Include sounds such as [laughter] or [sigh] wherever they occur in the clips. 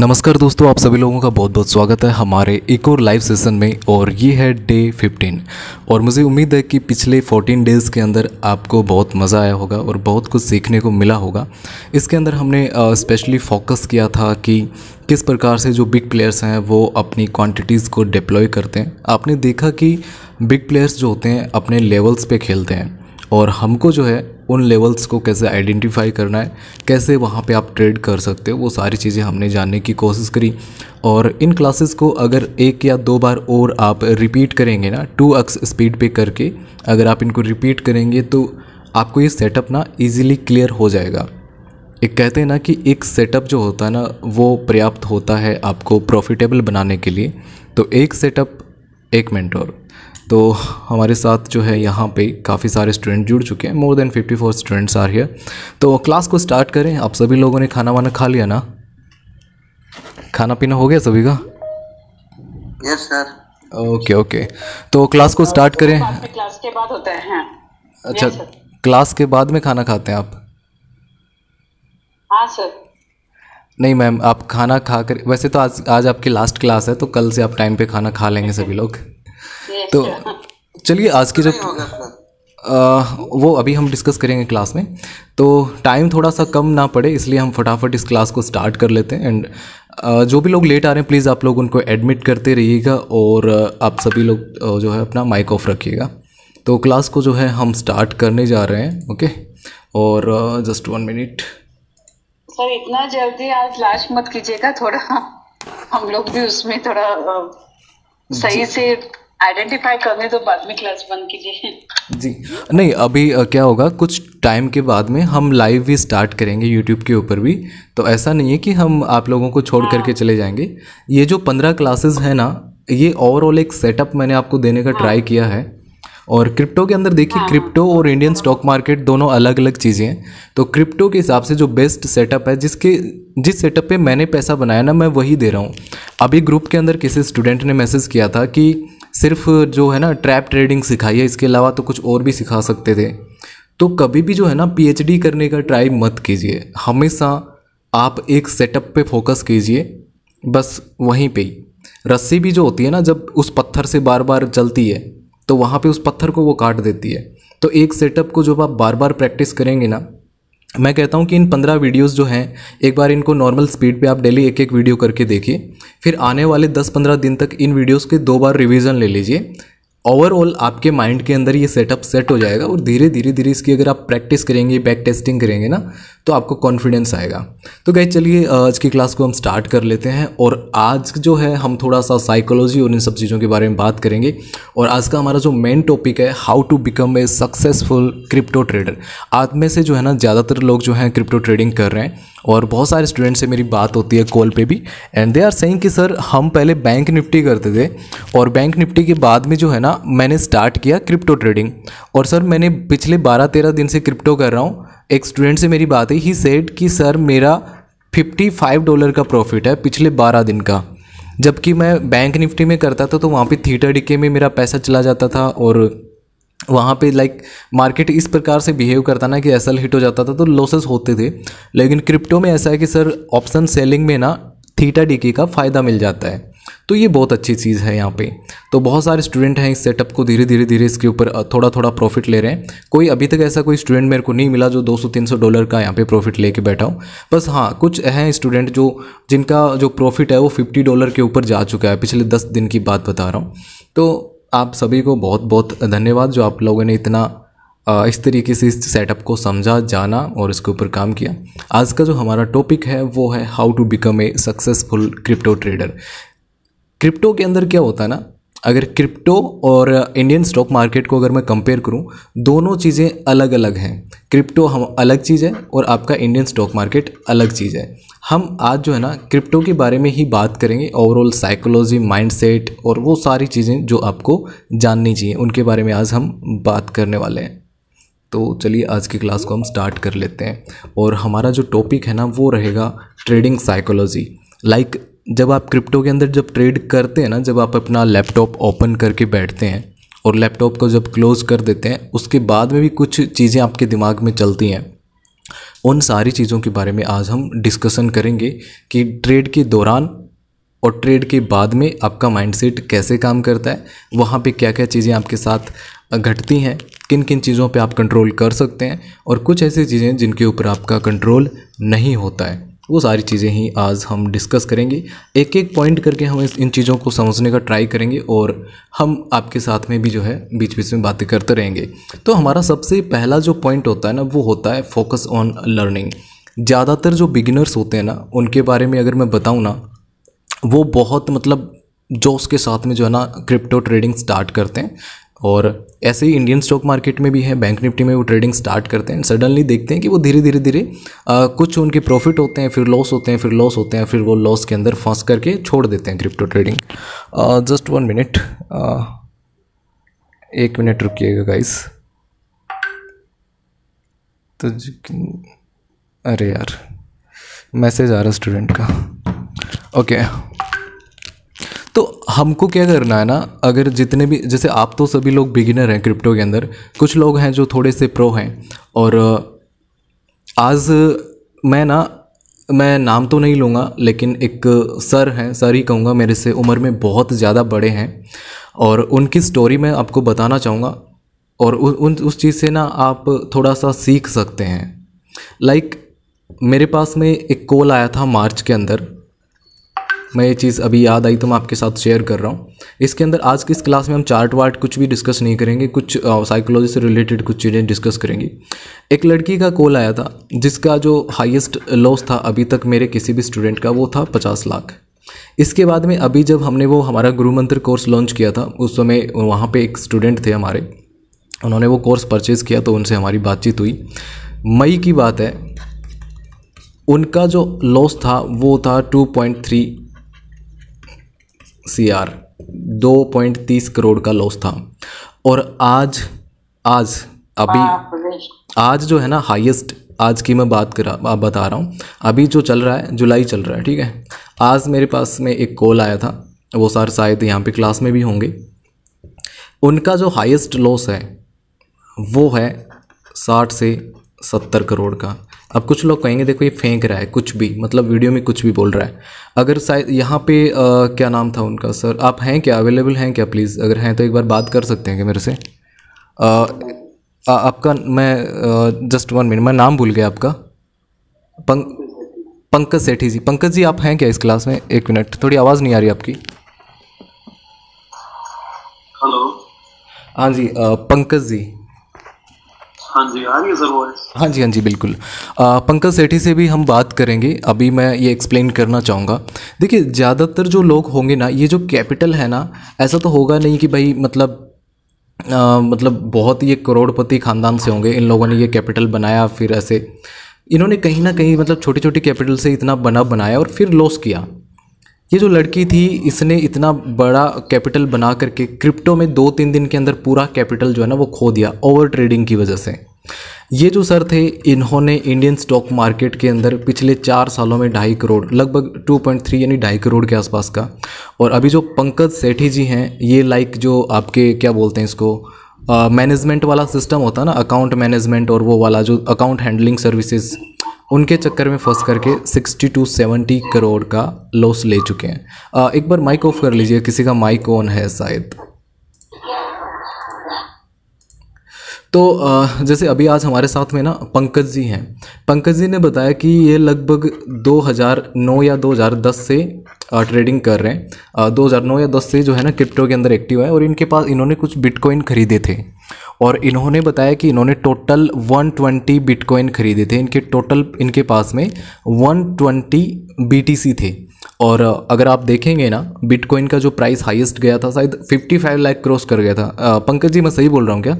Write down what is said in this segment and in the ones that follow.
नमस्कार दोस्तों आप सभी लोगों का बहुत बहुत स्वागत है हमारे एक और लाइव सेशन में और ये है डे 15 और मुझे उम्मीद है कि पिछले 14 डेज़ के अंदर आपको बहुत मज़ा आया होगा और बहुत कुछ सीखने को मिला होगा इसके अंदर हमने स्पेशली फोकस किया था कि किस प्रकार से जो बिग प्लेयर्स हैं वो अपनी क्वांटिटीज़ को डिप्लॉय करते हैं आपने देखा कि बिग प्लेयर्स जो होते हैं अपने लेवल्स पर खेलते हैं और हमको जो है उन लेवल्स को कैसे आइडेंटिफाई करना है कैसे वहाँ पे आप ट्रेड कर सकते हो वो सारी चीज़ें हमने जानने की कोशिश करी और इन क्लासेस को अगर एक या दो बार और आप रिपीट करेंगे ना टू एक्स स्पीड पे करके अगर आप इनको रिपीट करेंगे तो आपको ये सेटअप ना इजीली क्लियर हो जाएगा एक कहते हैं ना कि एक सेटअप जो होता है ना वो पर्याप्त होता है आपको प्रॉफिटेबल बनाने के लिए तो एक सेटअप एक और तो हमारे साथ जो है यहाँ पे काफ़ी सारे स्टूडेंट जुड़ चुके हैं more than 54 students are here तो क्लास को स्टार्ट करें आप सभी लोगों ने खाना वाना खा लिया ना खाना पीना हो गया सभी का यस सर ओके ओके तो क्लास को स्टार्ट तो करें क्लास के बाद होता है हाँ। अच्छा क्लास के बाद में खाना खाते हैं आप हाँ सर नहीं मैम आप खाना खा कर वैसे तो आज आज आपकी लास्ट क्लास है तो कल से आप टाइम पे खाना खा लेंगे सभी लोग तो चलिए आज की जब आ, वो अभी हम डिस्कस करेंगे क्लास में तो टाइम थोड़ा सा कम ना पड़े इसलिए हम फटाफट इस क्लास को स्टार्ट कर लेते हैं एंड जो भी लोग लेट आ रहे हैं प्लीज़ आप लोग उनको एडमिट करते रहिएगा और आप सभी लोग जो है अपना माइक ऑफ रखिएगा तो क्लास को जो है हम स्टार्ट करने जा रहे हैं ओके और जस्ट वन मिनट सर इतना जल्दी आज लास्ट मत कीजिएगा थोड़ा हम लोग भी उसमें थोड़ा सही से आइडेंटिफाई करने तो बाद में क्लास बंद कीजिए जी नहीं अभी क्या होगा कुछ टाइम के बाद में हम लाइव भी स्टार्ट करेंगे यूट्यूब के ऊपर भी तो ऐसा नहीं है कि हम आप लोगों को छोड़ हाँ। करके चले जाएंगे ये जो पंद्रह क्लासेस हैं ना ये ओवरऑल एक सेटअप मैंने आपको देने का ट्राई हाँ। किया है और क्रिप्टो के अंदर देखिए क्रिप्टो हाँ। और इंडियन स्टॉक मार्केट दोनों अलग अलग चीज़ें हैं तो क्रिप्टो के हिसाब से जो बेस्ट सेटअप है जिसके जिस सेटअप पे मैंने पैसा बनाया ना मैं वही दे रहा हूँ अभी ग्रुप के अंदर किसी स्टूडेंट ने मैसेज किया था कि सिर्फ जो है ना ट्रैप ट्रेडिंग सिखाई है इसके अलावा तो कुछ और भी सिखा सकते थे तो कभी भी जो है ना पीएचडी करने का ट्राई मत कीजिए हमेशा आप एक सेटअप पे फोकस कीजिए बस वहीं पे ही रस्सी भी जो होती है ना जब उस पत्थर से बार बार चलती है तो वहाँ पे उस पत्थर को वो काट देती है तो एक सेटअप को जब आप बार बार प्रैक्टिस करेंगे ना मैं कहता हूँ कि इन पंद्रह वीडियोस जो हैं एक बार इनको नॉर्मल स्पीड पे आप डेली एक एक वीडियो करके देखिए फिर आने वाले दस पंद्रह दिन तक इन वीडियोस के दो बार रिवीजन ले लीजिए ओवरऑल आपके माइंड के अंदर ये सेटअप सेट हो जाएगा और धीरे धीरे धीरे इसकी अगर आप प्रैक्टिस करेंगे बैक टेस्टिंग करेंगे ना तो आपको कॉन्फिडेंस आएगा तो गए चलिए आज की क्लास को हम स्टार्ट कर लेते हैं और आज जो है हम थोड़ा सा साइकोलॉजी और इन सब चीज़ों के बारे में बात करेंगे और आज का हमारा जो मेन टॉपिक है how to become a successful crypto trader आज में से जो है ना ज़्यादातर लोग जो हैं क्रिप्टो ट्रेडिंग कर रहे हैं और बहुत सारे स्टूडेंट से मेरी बात होती है कॉल पर भी एंड दे आर सेंग कि सर हम पहले बैंक निफ्टी करते थे और बैंक निफ्टी के बाद में जो है ना मैंने स्टार्ट किया क्रिप्टो ट्रेडिंग और सर मैंने पिछले बारह तेरह दिन से क्रिप्टो कर रहा हूँ एक स्टूडेंट से मेरी बात है ही सेड कि सर मेरा फिफ्टी फाइव डॉलर का प्रॉफिट है पिछले बारह दिन का जबकि मैं बैंक निफ्टी में करता था तो वहाँ पे थीटा डिके में मेरा पैसा चला जाता था और वहाँ पे लाइक मार्केट इस प्रकार से बिहेव करता ना कि एस हिट हो जाता था तो लॉसेस होते थे लेकिन क्रिप्टो में ऐसा है कि सर ऑप्शन सेलिंग में ना थीटा डीके का फ़ायदा मिल जाता है तो ये बहुत अच्छी चीज़ है यहाँ पे तो बहुत सारे स्टूडेंट हैं इस सेटअप को धीरे धीरे धीरे इसके ऊपर थोड़ा थोड़ा प्रॉफिट ले रहे हैं कोई अभी तक ऐसा कोई स्टूडेंट मेरे को नहीं मिला जो 200-300 डॉलर का यहाँ पे प्रॉफिट लेके बैठा हो बस हाँ कुछ हैं स्टूडेंट जो जिनका जो प्रॉफिट है वो फिफ्टी डॉलर के ऊपर जा चुका है पिछले दस दिन की बात बता रहा हूँ तो आप सभी को बहुत बहुत धन्यवाद जो आप लोगों ने इतना इस तरीके से इस सेटअप को समझा जाना और इसके ऊपर काम किया आज का जो हमारा टॉपिक है वो है how to become a successful crypto trader crypto के अंदर क्या होता है ना अगर क्रिप्टो और इंडियन स्टॉक मार्केट को अगर मैं कंपेयर करूं दोनों चीज़ें अलग अलग हैं क्रिप्टो हम अलग चीज़ है और आपका इंडियन स्टॉक मार्केट अलग चीज़ है हम आज जो है ना क्रिप्टो के बारे में ही बात करेंगे ओवरऑल साइकोलॉजी माइंडसेट और वो सारी चीज़ें जो आपको जाननी चाहिए उनके बारे में आज हम बात करने वाले हैं तो चलिए आज की क्लास को हम स्टार्ट कर लेते हैं और हमारा जो टॉपिक है ना वो रहेगा ट्रेडिंग साइकोलॉजी लाइक जब आप क्रिप्टो के अंदर जब ट्रेड करते हैं ना जब आप अपना लैपटॉप ओपन करके बैठते हैं और लैपटॉप को जब क्लोज़ कर देते हैं उसके बाद में भी कुछ चीज़ें आपके दिमाग में चलती हैं उन सारी चीज़ों के बारे में आज हम डिस्कशन करेंगे कि ट्रेड के दौरान और ट्रेड के बाद में आपका माइंडसेट कैसे काम करता है वहाँ पे क्या क्या चीज़ें आपके साथ घटती हैं किन किन चीज़ों पे आप कंट्रोल कर सकते हैं और कुछ ऐसी चीज़ें जिनके ऊपर आपका कंट्रोल नहीं होता है वो सारी चीज़ें ही आज हम डिस्कस करेंगे एक एक पॉइंट करके हम इस इन चीज़ों को समझने का ट्राई करेंगे और हम आपके साथ में भी जो है बीच बीच में बातें करते रहेंगे तो हमारा सबसे पहला जो पॉइंट होता है ना वो होता है फोकस ऑन लर्निंग ज़्यादातर जो बिगिनर्स होते हैं ना उनके बारे में अगर मैं बताऊँ ना वो बहुत मतलब जो उसके साथ में जो है ना क्रिप्टो ट्रेडिंग स्टार्ट करते हैं और ऐसे ही इंडियन स्टॉक मार्केट में भी है बैंक निफ्टी में वो ट्रेडिंग स्टार्ट करते हैं सडनली देखते हैं कि वो धीरे धीरे धीरे कुछ उनके प्रॉफिट होते हैं फिर लॉस होते हैं फिर लॉस होते हैं फिर वो लॉस के अंदर फंस करके छोड़ देते हैं crypto trading just one minute एक मिनट रुकिएगा गाइस तो अरे यार मैसेज आ रहा स्टूडेंट का ओके okay. तो हमको क्या करना है ना अगर जितने भी जैसे आप तो सभी लोग बिगिनर हैं क्रिप्टो के अंदर कुछ लोग हैं जो थोड़े से प्रो हैं और आज मैं ना मैं नाम तो नहीं लूँगा लेकिन एक सर हैं सर ही कहूँगा मेरे से उम्र में बहुत ज़्यादा बड़े हैं और उनकी स्टोरी मैं आपको बताना चाहूँगा और उन उस चीज़ से ना आप थोड़ा सा सीख सकते हैं लाइक like, मेरे पास में एक कॉल आया था मार्च के अंदर मैं ये चीज़ अभी याद आई तो मैं आपके साथ शेयर कर रहा हूँ इसके अंदर आज की इस क्लास में हम चार्ट वार्ट कुछ भी डिस्कस नहीं करेंगे कुछ साइकोलॉजी से रिलेटेड कुछ चीज़ें डिस्कस करेंगे एक लड़की का कॉल आया था जिसका जो हाइएस्ट लॉस था अभी तक मेरे किसी भी स्टूडेंट का वो था पचास लाख इसके बाद में अभी जब हमने वो हमारा गुरु मंत्र कोर्स लॉन्च किया था उस समय वहाँ पे एक स्टूडेंट थे हमारे उन्होंने वो कोर्स परचेज़ किया तो उनसे हमारी बातचीत हुई मई की बात है उनका जो लॉस था वो था two point three CR 2.30 crore का लॉस था और आज आज अभी हाँ, आज जो है ना हाईएस्ट आज की मैं बात करा बता रहा हूँ अभी जो चल रहा है जुलाई चल रहा है ठीक है आज मेरे पास में एक कॉल आया था वो सर शायद यहाँ पे क्लास में भी होंगे उनका जो हाईएस्ट लॉस है वो है साठ से सत्तर करोड़ का अब कुछ लोग कहेंगे देखो ये फेंक रहा है कुछ भी मतलब वीडियो में कुछ भी बोल रहा है अगर शायद यहाँ पे आ, क्या नाम था उनका सर आप हैं क्या अवेलेबल हैं क्या प्लीज़ अगर हैं तो एक बार बात कर सकते हैं क्या मेरे से आ, आ, आपका मैं जस्ट वन मिनट मैं नाम भूल गया आपका पंक पंकज सेठी जी पंकज जी आप हैं क्या इस क्लास में एक मिनट थोड़ी आवाज़ नहीं आ रही आपकी हेलो हाँ जी पंकज जी हाँ जी हाँ, हाँ जी हाँ जी बिल्कुल पंकज सेठी से भी हम बात करेंगे अभी मैं ये एक्सप्लेन करना चाहूँगा देखिए ज़्यादातर जो लोग होंगे ना ये जो कैपिटल है ना ऐसा तो होगा नहीं कि भाई मतलब आ, मतलब बहुत ये करोड़पति खानदान से होंगे इन लोगों ने ये कैपिटल बनाया फिर ऐसे इन्होंने कहीं ना कहीं मतलब छोटी छोटी कैपिटल से इतना बना बनाया और फिर लॉस किया ये जो लड़की थी इसने इतना बड़ा कैपिटल बना करके क्रिप्टो में दो तीन दिन के अंदर पूरा कैपिटल जो है ना वो खो दिया ओवर ट्रेडिंग की वजह से ये जो सर थे इन्होंने इंडियन स्टॉक मार्केट के अंदर पिछले चार सालों में ढाई करोड़ लगभग 2.3 यानी ढाई करोड़ के आसपास का और अभी जो पंकज सेठी जी हैं ये लाइक जो आपके क्या बोलते हैं इसको मैनेजमेंट वाला सिस्टम होता है ना अकाउंट मैनेजमेंट और वो वाला जो अकाउंट हैंडलिंग सर्विसेज उनके चक्कर में फंस करके 60 टू 70 करोड़ का लॉस ले चुके हैं आ, एक बार माइक ऑफ कर लीजिए किसी का माइक ऑन है शायद तो जैसे अभी आज हमारे साथ में ना पंकज जी हैं पंकज जी ने बताया कि ये लगभग 2009 या 2010 से ट्रेडिंग कर रहे हैं 2009 या 10 से जो है ना क्रिप्टो के अंदर एक्टिव है और इनके पास इन्होंने कुछ बिटकॉइन खरीदे थे और इन्होंने बताया कि इन्होंने टोटल 120 बिटकॉइन खरीदे थे इनके टोटल इनके पास में 120 ट्वेंटी थे और अगर आप देखेंगे ना बिटकॉइन का जो प्राइस हाइस्ट गया था शायद फिफ्टी फाइव क्रॉस कर गया था पंकज जी मैं सही बोल रहा हूँ क्या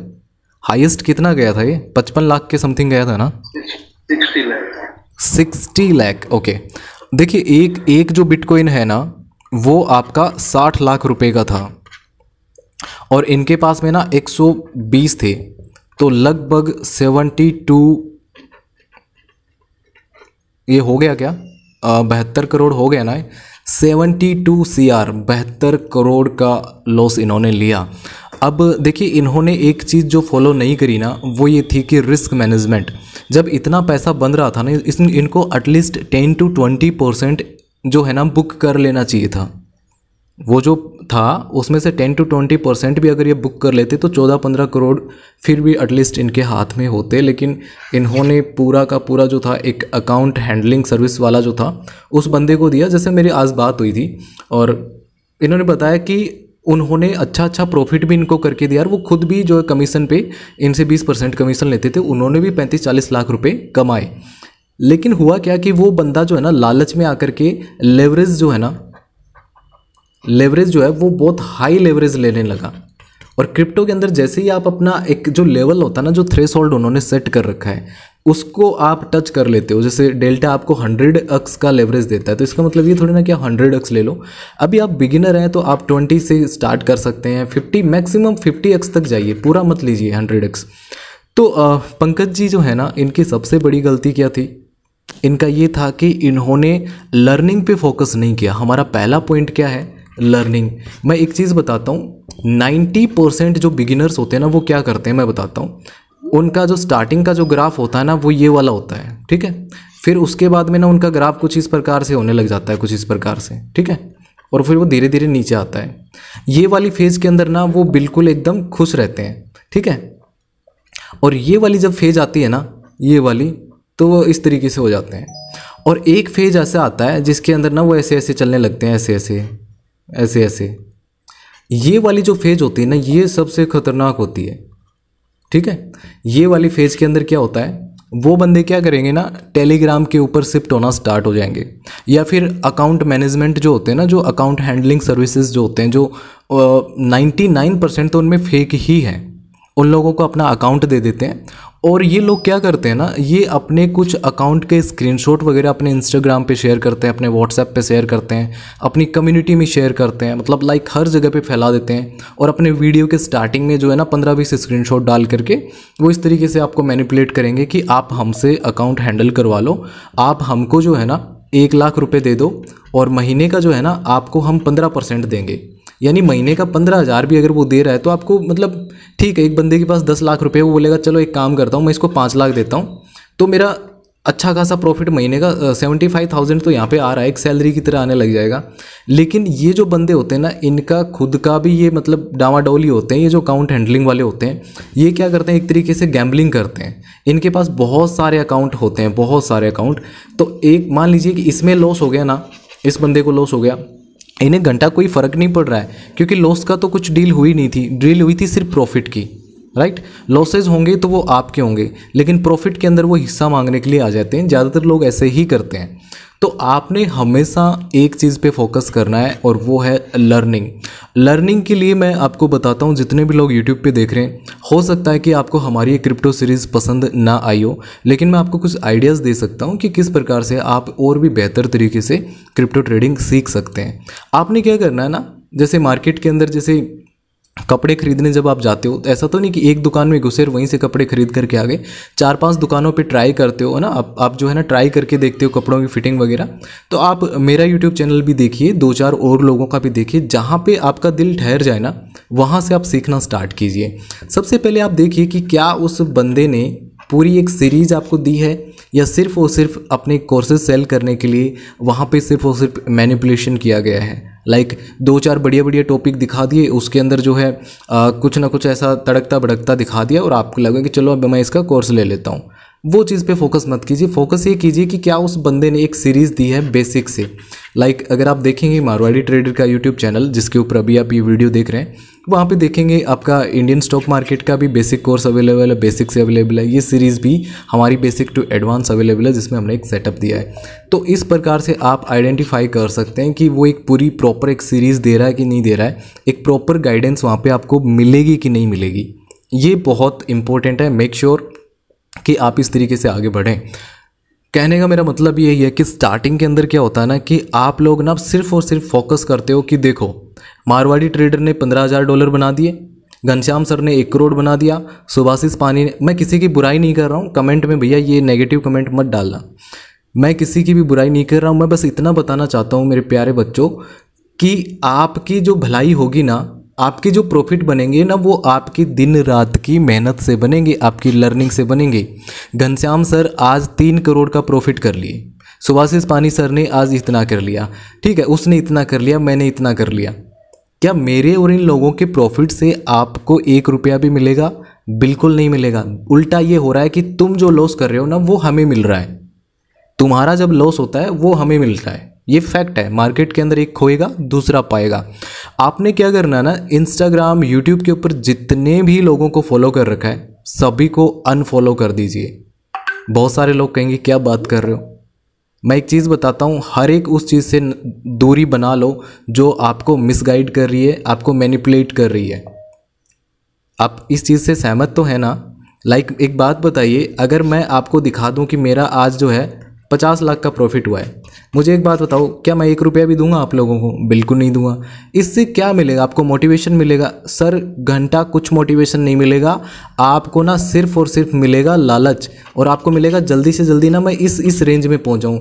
हाइस्ट कितना गया था ये पचपन लाख के समथिंग गया था ना सिक्सटी लैख ओके देखिए एक एक जो बिटकॉइन है ना वो आपका साठ लाख रुपए का था और इनके पास में ना बीस थे तो लगभग सेवेंटी टू ये हो गया क्या बहत्तर करोड़ हो गया ना सेवेंटी टू सी आर बहत्तर करोड़ का लॉस इन्होंने लिया अब देखिए इन्होंने एक चीज़ जो फॉलो नहीं करी ना वो ये थी कि रिस्क मैनेजमेंट जब इतना पैसा बन रहा था ना इस इनको at least ten to twenty percent जो है ना बुक कर लेना चाहिए था वो जो था उसमें से टेन टू ट्वेंटी परसेंट भी अगर ये बुक कर लेते तो चौदह पंद्रह करोड़ फिर भी एटलीस्ट इनके हाथ में होते लेकिन इन्होंने पूरा का पूरा जो था एक अकाउंट हैंडलिंग सर्विस वाला जो था उस बंदे को दिया जैसे मेरी आज बात हुई थी और इन्होंने बताया कि उन्होंने अच्छा अच्छा प्रॉफिट भी इनको करके दिया और वो खुद भी जो है कमीशन पे इनसे बीस परसेंट कमीशन लेते थे उन्होंने भी पैंतीस चालीस लाख रुपये कमाए लेकिन हुआ क्या कि वो बंदा जो है ना लालच में आकर के लेवरेज जो है ना लेवरेज जो है वो बहुत हाई लेवरेज लेने लगा और क्रिप्टो के अंदर जैसे ही आप अपना एक जो लेवल होता है ना जो थ्रेस होल्ड उन्होंने सेट कर रखा है उसको आप टच कर लेते हो जैसे डेल्टा आपको हंड्रेड अक्स का लेवरेज देता है तो इसका मतलब ये थोड़ी ना कि आप हंड्रेड अक्स ले लो अभी आप बिगिनर हैं तो आप ट्वेंटी से स्टार्ट कर सकते हैं फिफ्टी मैक्सिमम फिफ्टी एक्स तक जाइए पूरा मत लीजिए हंड्रेड एक्स तो पंकज जी जो है ना इनकी सबसे बड़ी गलती क्या थी इनका ये था कि इन्होंने लर्निंग पे फोकस नहीं किया हमारा पहला पॉइंट क्या है लर्निंग मैं एक चीज़ बताता हूँ नाइन्टी परसेंट जो बिगिनर्स होते हैं ना वो क्या करते हैं मैं बताता हूँ उनका जो स्टार्टिंग का जो ग्राफ होता है ना वो ये वाला होता है ठीक है फिर उसके बाद में ना उनका ग्राफ कुछ इस प्रकार से होने लग जाता है कुछ इस प्रकार से ठीक है और फिर वो धीरे धीरे नीचे आता है ये वाली फेज़ के अंदर ना वो बिल्कुल एकदम खुश रहते हैं ठीक है और ये वाली जब फेज आती है ना ये वाली तो वो इस तरीके से हो जाते हैं और एक फेज ऐसा आता है जिसके अंदर ना वो ऐसे ऐसे चलने लगते हैं ऐसे ऐसे ऐसे ऐसे ये वाली जो फेज होती है ना ये सबसे खतरनाक होती है ठीक है ये वाली फेज के अंदर क्या होता है वो बंदे क्या करेंगे ना टेलीग्राम के ऊपर शिफ्ट होना स्टार्ट हो जाएंगे या फिर अकाउंट मैनेजमेंट जो होते हैं ना जो अकाउंट हैंडलिंग सर्विसेज जो होते हैं जो नाइन्टी नाइन परसेंट तो उनमें फेक ही है उन लोगों को अपना अकाउंट दे देते हैं और ये लोग क्या करते हैं ना ये अपने कुछ अकाउंट के स्क्रीनशॉट वगैरह अपने इंस्टाग्राम पे शेयर करते हैं अपने व्हाट्सएप पे शेयर करते हैं अपनी कम्युनिटी में शेयर करते हैं मतलब लाइक हर जगह पे फैला देते हैं और अपने वीडियो के स्टार्टिंग में जो है ना पंद्रह बीस शॉट डाल करके वो इस तरीके से आपको मैनिपुलेट करेंगे कि आप हमसे अकाउंट हैंडल करवा लो आप हमको जो है ना एक लाख रुपये दे दो और महीने का जो है ना आपको हम पंद्रह परसेंट देंगे यानी महीने का पंद्रह हज़ार भी अगर वो दे रहा है तो आपको मतलब ठीक है एक बंदे के पास दस लाख रुपये वो बोलेगा चलो एक काम करता हूँ मैं इसको पाँच लाख देता हूँ तो मेरा अच्छा खासा प्रॉफिट महीने का सेवेंटी फाइव थाउजेंड तो यहाँ पे आ रहा है एक सैलरी की तरह आने लग जाएगा लेकिन ये जो बंदे होते हैं ना इनका खुद का भी ये मतलब डावाडोली होते हैं ये जो अकाउंट हैंडलिंग वाले होते हैं ये क्या करते हैं एक तरीके से गैम्बलिंग करते हैं इनके पास बहुत सारे अकाउंट होते हैं बहुत सारे अकाउंट तो एक मान लीजिए कि इसमें लॉस हो गया ना इस बंदे को लॉस हो गया इन्हें घंटा कोई फ़र्क नहीं पड़ रहा है क्योंकि लॉस का तो कुछ डील हुई नहीं थी डील हुई थी सिर्फ प्रॉफिट की राइट लॉसेज होंगे तो वो आपके होंगे लेकिन प्रॉफिट के अंदर वो हिस्सा मांगने के लिए आ जाते हैं ज़्यादातर लोग ऐसे ही करते हैं तो आपने हमेशा एक चीज़ पे फोकस करना है और वो है लर्निंग लर्निंग के लिए मैं आपको बताता हूँ जितने भी लोग यूट्यूब पे देख रहे हैं हो सकता है कि आपको हमारी ये क्रिप्टो सीरीज़ पसंद ना आई हो लेकिन मैं आपको कुछ आइडियाज़ दे सकता हूँ कि किस प्रकार से आप और भी बेहतर तरीके से क्रिप्टो ट्रेडिंग सीख सकते हैं आपने क्या करना है ना जैसे मार्केट के अंदर जैसे कपड़े खरीदने जब आप जाते हो तो ऐसा तो नहीं कि एक दुकान में घुसे वहीं से कपड़े खरीद करके आ गए चार पांच दुकानों पे ट्राई करते हो ना आप आप जो है ना ट्राई करके देखते हो कपड़ों की फिटिंग वगैरह तो आप मेरा यूट्यूब चैनल भी देखिए दो चार और लोगों का भी देखिए जहाँ पे आपका दिल ठहर जाए ना वहाँ से आप सीखना स्टार्ट कीजिए सबसे पहले आप देखिए कि क्या उस बंदे ने पूरी एक सीरीज़ आपको दी है या सिर्फ और सिर्फ अपने कोर्सेज सेल करने के लिए वहाँ पे सिर्फ और सिर्फ मैनिपुलेशन किया गया है लाइक दो चार बढ़िया बढ़िया टॉपिक दिखा दिए उसके अंदर जो है आ, कुछ ना कुछ ऐसा तड़कता भड़कता दिखा दिया और आपको लगा कि चलो अब मैं इसका कोर्स ले लेता हूँ वो चीज़ पे फोकस मत कीजिए फोकस ये कीजिए कि क्या उस बंदे ने एक सीरीज़ दी है बेसिक से लाइक like, अगर आप देखेंगे मारवाड़ी ट्रेडर का यूट्यूब चैनल जिसके ऊपर अभी आप ये वीडियो देख रहे हैं वहाँ पे देखेंगे आपका इंडियन स्टॉक मार्केट का भी बेसिक कोर्स अवेलेबल है बेसिक से अवेलेबल है ये सीरीज़ भी हमारी बेसिक टू एडवांस अवेलेबल है जिसमें हमने एक सेटअप दिया है तो इस प्रकार से आप आइडेंटिफाई कर सकते हैं कि वो एक पूरी प्रॉपर एक सीरीज़ दे रहा है कि नहीं दे रहा है एक प्रॉपर गाइडेंस वहाँ पर आपको मिलेगी कि नहीं मिलेगी ये बहुत इंपॉर्टेंट है मेक श्योर sure कि आप इस तरीके से आगे बढ़ें कहने का मेरा मतलब यही है कि स्टार्टिंग के अंदर क्या होता है ना कि आप लोग ना सिर्फ और सिर्फ फोकस करते हो कि देखो मारवाड़ी ट्रेडर ने पंद्रह हज़ार डॉलर बना दिए घनश्याम सर ने एक करोड़ बना दिया सुभाषिस पानी ने मैं किसी की बुराई नहीं कर रहा हूँ कमेंट में भैया ये नेगेटिव कमेंट मत डालना मैं किसी की भी बुराई नहीं कर रहा हूँ मैं बस इतना बताना चाहता हूँ मेरे प्यारे बच्चों कि आपकी जो भलाई होगी ना आपके जो प्रॉफिट बनेंगे ना वो आपकी दिन रात की मेहनत से बनेंगे आपकी लर्निंग से बनेंगे घनश्याम सर आज तीन करोड़ का प्रॉफिट कर लिए सुभाषिष पानी सर ने आज इतना कर लिया ठीक है उसने इतना कर लिया मैंने इतना कर लिया क्या मेरे और इन लोगों के प्रॉफिट से आपको एक रुपया भी मिलेगा बिल्कुल नहीं मिलेगा उल्टा ये हो रहा है कि तुम जो लॉस कर रहे हो ना वो हमें मिल रहा है तुम्हारा जब लॉस होता है वो हमें मिलता है ये फैक्ट है मार्केट के अंदर एक खोएगा दूसरा पाएगा आपने क्या करना ना इंस्टाग्राम यूट्यूब के ऊपर जितने भी लोगों को फॉलो कर रखा है सभी को अनफॉलो कर दीजिए बहुत सारे लोग कहेंगे क्या बात कर रहे हो मैं एक चीज़ बताता हूँ हर एक उस चीज़ से दूरी बना लो जो आपको मिसगाइड कर रही है आपको मैनिपुलेट कर रही है आप इस चीज़ से सहमत तो है ना लाइक like, एक बात बताइए अगर मैं आपको दिखा दूँ कि मेरा आज जो है पचास लाख का प्रॉफिट हुआ है मुझे एक बात बताओ क्या मैं एक रुपया भी दूंगा आप लोगों को बिल्कुल नहीं दूंगा इससे क्या मिलेगा आपको मोटिवेशन मिलेगा सर घंटा कुछ मोटिवेशन नहीं मिलेगा आपको ना सिर्फ और सिर्फ मिलेगा लालच और आपको मिलेगा जल्दी से जल्दी ना मैं इस इस रेंज में पहुँच जाऊँ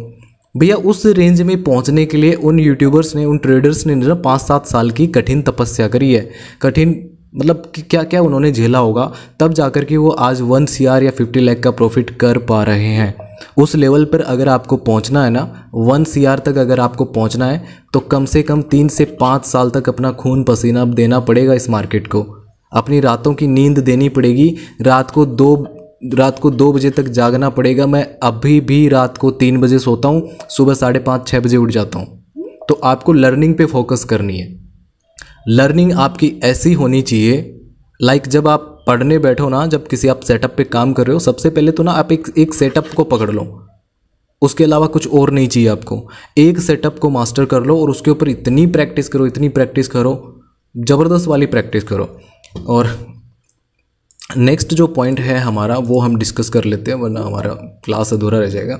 भैया उस रेंज में पहुंचने के लिए उन यूट्यूबर्स ने उन ट्रेडर्स ने ना पाँच सात साल की कठिन तपस्या करी है कठिन मतलब कि क्या क्या उन्होंने झेला होगा तब जाकर के वो आज वन सी या फिफ्टी लैख का प्रॉफिट कर पा रहे हैं उस लेवल पर अगर आपको पहुंचना है ना वन सी तक अगर आपको पहुंचना है तो कम से कम तीन से पाँच साल तक अपना खून पसीना देना पड़ेगा इस मार्केट को अपनी रातों की नींद देनी पड़ेगी रात को दो रात को दो बजे तक जागना पड़ेगा मैं अभी भी रात को तीन बजे सोता हूँ सुबह साढ़े पाँच छः बजे उठ जाता हूँ तो आपको लर्निंग पे फोकस करनी है लर्निंग आपकी ऐसी होनी चाहिए लाइक जब आप पढ़ने बैठो ना जब किसी आप सेटअप पे काम कर रहे हो सबसे पहले तो ना आप एक एक सेटअप को पकड़ लो उसके अलावा कुछ और नहीं चाहिए आपको एक सेटअप को मास्टर कर लो और उसके ऊपर इतनी प्रैक्टिस करो इतनी प्रैक्टिस करो ज़बरदस्त वाली प्रैक्टिस करो और नेक्स्ट जो पॉइंट है हमारा वो हम डिस्कस कर लेते हैं वरना हमारा क्लास अधूरा रह जाएगा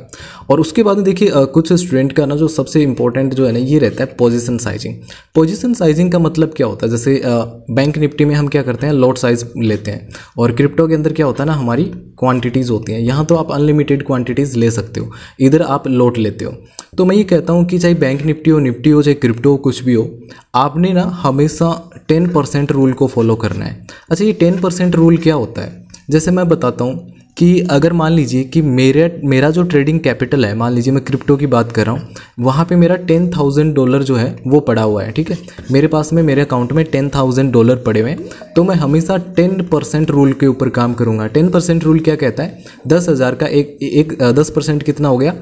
और उसके बाद देखिए कुछ स्टूडेंट का ना जो सबसे इंपॉर्टेंट जो है ना ये रहता है पोजीशन साइजिंग पोजीशन साइजिंग का मतलब क्या होता है जैसे बैंक निफ्टी में हम क्या करते हैं लॉट साइज लेते हैं और क्रिप्टो के अंदर क्या होता है ना हमारी क्वान्टिटीज़ होती हैं यहाँ तो आप अनलिमिटेड क्वान्टिटीज़ ले सकते हो इधर आप लॉट लेते हो तो मैं ये कहता हूँ कि चाहे बैंक निफ्टी हो निफ्टी हो चाहे क्रिप्टो हो कुछ भी हो आपने ना हमेशा टेन परसेंट रूल को फॉलो करना है अच्छा ये टेन परसेंट रूल क्या क्या होता है जैसे मैं बताता हूँ कि अगर मान लीजिए कि मेरे मेरा जो ट्रेडिंग कैपिटल है मान लीजिए मैं क्रिप्टो की बात कर रहा हूँ वहाँ पे मेरा टेन थाउजेंड डॉलर जो है वो पड़ा हुआ है ठीक है मेरे पास में मेरे अकाउंट में टेन थाउजेंड डॉलर पड़े हुए हैं तो मैं हमेशा टेन परसेंट रूल के ऊपर काम करूँगा टेन परसेंट रूल क्या कहता है दस हज़ार का एक एक दस परसेंट कितना हो गया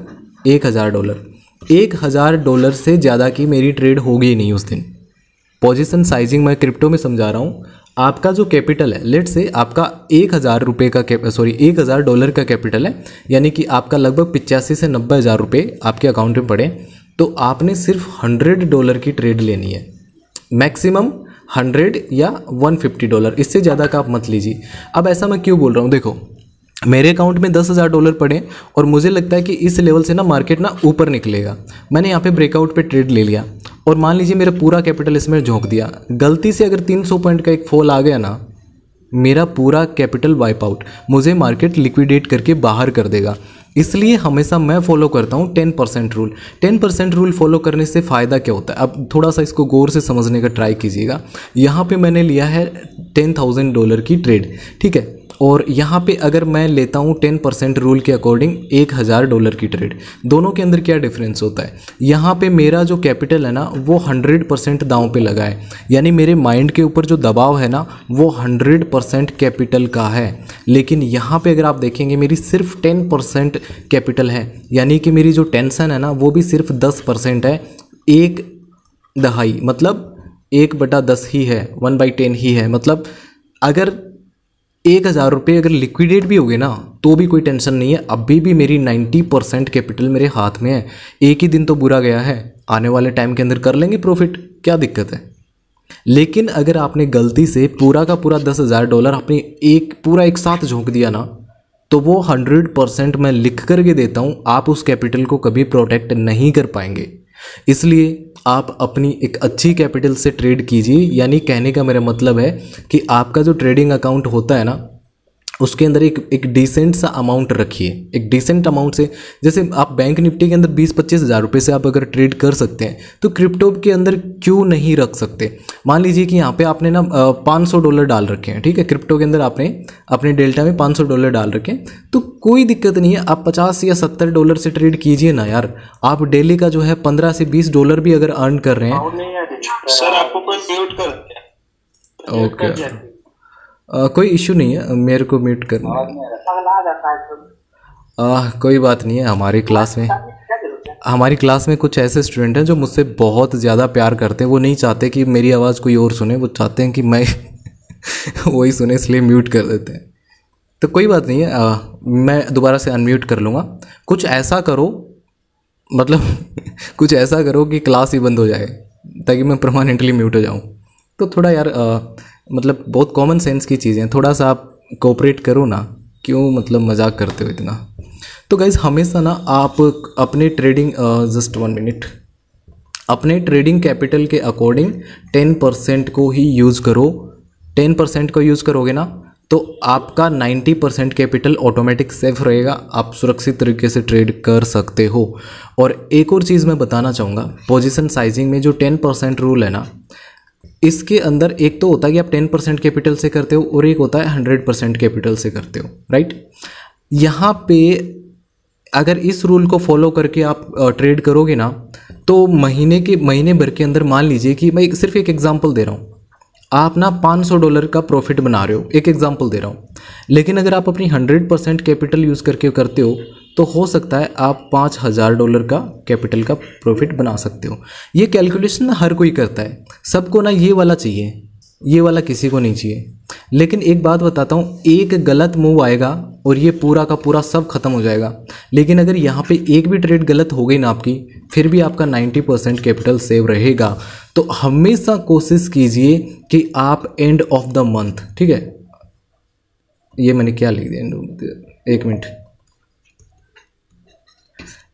एक हज़ार डॉलर एक हज़ार डॉलर से ज़्यादा की मेरी ट्रेड होगी नहीं उस दिन पोजिशन साइजिंग मैं क्रिप्टो में समझा रहा हूँ आपका जो कैपिटल है लेट से आपका एक हज़ार रुपये का सॉरी एक हज़ार डॉलर का कैपिटल है यानी कि आपका लगभग पिचासी से नब्बे हज़ार रुपये आपके अकाउंट में पड़े तो आपने सिर्फ हंड्रेड डॉलर की ट्रेड लेनी है मैक्सिमम हंड्रेड या वन फिफ्टी डॉलर इससे ज़्यादा का आप मत लीजिए अब ऐसा मैं क्यों बोल रहा हूँ देखो मेरे अकाउंट में दस हज़ार डॉलर पड़े और मुझे लगता है कि इस लेवल से ना मार्केट ना ऊपर निकलेगा मैंने यहाँ पे ब्रेकआउट पे ट्रेड ले लिया और मान लीजिए मेरा पूरा कैपिटल इसमें झोंक दिया गलती से अगर 300 पॉइंट का एक फॉल आ गया ना मेरा पूरा कैपिटल वाइप आउट मुझे मार्केट लिक्विडेट करके बाहर कर देगा इसलिए हमेशा मैं फॉलो करता हूँ ten percent rule ten percent rule follow करने से फ़ायदा क्या होता है अब थोड़ा सा इसको गौर से समझने का ट्राई कीजिएगा यहाँ पे मैंने लिया है टेन थाउजेंड डॉलर की ट्रेड ठीक है और यहाँ पे अगर मैं लेता हूँ टेन परसेंट रूल के अकॉर्डिंग एक हज़ार डॉलर की ट्रेड दोनों के अंदर क्या डिफरेंस होता है यहाँ पे मेरा जो कैपिटल है ना वो हंड्रेड परसेंट दाव पर लगा है यानी मेरे माइंड के ऊपर जो दबाव है ना वो हंड्रेड परसेंट कैपिटल का है लेकिन यहाँ पर अगर आप देखेंगे मेरी सिर्फ टेन परसेंट कैपिटल है यानी कि मेरी जो टेंसन है ना वो भी सिर्फ दस परसेंट है एक दहाई मतलब एक बटा दस ही है वन बाई टेन ही है मतलब अगर एक हज़ार रुपये अगर लिक्विडेट भी हो गए ना तो भी कोई टेंशन नहीं है अभी भी मेरी नाइन्टी परसेंट कैपिटल मेरे हाथ में है एक ही दिन तो बुरा गया है आने वाले टाइम के अंदर कर लेंगे प्रॉफिट क्या दिक्कत है लेकिन अगर आपने गलती से पूरा का पूरा दस हज़ार डॉलर अपनी एक पूरा एक साथ झोंक दिया ना तो वो हंड्रेड परसेंट मैं लिख करके देता हूँ आप उस कैपिटल को कभी प्रोटेक्ट नहीं कर पाएंगे इसलिए आप अपनी एक अच्छी कैपिटल से ट्रेड कीजिए यानी कहने का मेरा मतलब है कि आपका जो ट्रेडिंग अकाउंट होता है ना उसके अंदर एक एक डिसेंट सा अमाउंट रखिए एक डिसेंट अमाउंट से जैसे आप बैंक निफ्टी के अंदर बीस पच्चीस हज़ार रुपये से आप अगर ट्रेड कर सकते हैं तो क्रिप्टो के अंदर क्यों नहीं रख सकते मान लीजिए कि यहाँ पे आपने ना पाँच सौ डॉलर डाल रखे हैं ठीक है क्रिप्टो के अंदर आपने अपने डेल्टा में पाँच सौ डॉलर डाल रखे हैं तो कोई दिक्कत नहीं है आप पचास या सत्तर डॉलर से ट्रेड कीजिए ना यार आप डेली का जो है पंद्रह से बीस डॉलर भी अगर अर्न कर रहे हैं सर आपको ओके आ, कोई इशू नहीं है मेरे को म्यूट करना कोई बात नहीं है हमारी क्लास में हमारी क्लास में कुछ ऐसे स्टूडेंट हैं जो मुझसे बहुत ज़्यादा प्यार करते हैं वो नहीं चाहते कि मेरी आवाज़ कोई और सुने वो चाहते हैं कि मैं [laughs] वही सुने इसलिए म्यूट कर देते हैं तो कोई बात नहीं है आ, मैं दोबारा से अनम्यूट कर लूँगा कुछ ऐसा करो मतलब [laughs] कुछ ऐसा करो कि क्लास ही बंद हो जाए ताकि मैं परमानेंटली म्यूट हो जाऊँ तो थोड़ा यार आ, मतलब बहुत कॉमन सेंस की चीज़ें थोड़ा सा आप कोऑपरेट करो ना क्यों मतलब मजाक करते हो इतना तो गाइज़ हमेशा ना आप अपने ट्रेडिंग जस्ट वन मिनट अपने ट्रेडिंग कैपिटल के अकॉर्डिंग टेन परसेंट को ही यूज़ करो टेन परसेंट को यूज़ करोगे ना तो आपका ninety percent capital automatic safe रहेगा आप सुरक्षित तरीके से ट्रेड कर सकते हो और एक और चीज़ मैं बताना चाहूँगा पोजिशन साइजिंग में जो टेन परसेंट रूल है ना इसके अंदर एक तो होता है कि आप टेन परसेंट कैपिटल से करते हो और एक होता है हंड्रेड परसेंट कैपिटल से करते हो राइट यहाँ पे अगर इस रूल को फॉलो करके आप ट्रेड करोगे ना तो महीने के महीने भर के अंदर मान लीजिए कि मैं सिर्फ एक एग्जाम्पल दे रहा हूँ आप ना 500 डॉलर का प्रॉफिट बना रहे हो एक एग्जाम्पल दे रहा हूँ लेकिन अगर आप अपनी 100 परसेंट कैपिटल यूज़ करके करते हो तो हो सकता है आप पाँच हज़ार डॉलर का कैपिटल का प्रॉफिट बना सकते हो ये कैलकुलेशन हर कोई करता है सबको ना ये वाला चाहिए ये वाला किसी को नहीं चाहिए लेकिन एक बात बताता हूँ एक गलत मूव आएगा और ये पूरा का पूरा सब ख़त्म हो जाएगा लेकिन अगर यहाँ पे एक भी ट्रेड गलत हो गई ना आपकी फिर भी आपका 90 परसेंट कैपिटल सेव रहेगा तो हमेशा कोशिश कीजिए कि आप एंड ऑफ द मंथ ठीक है ये मैंने क्या लिख दिया एक minute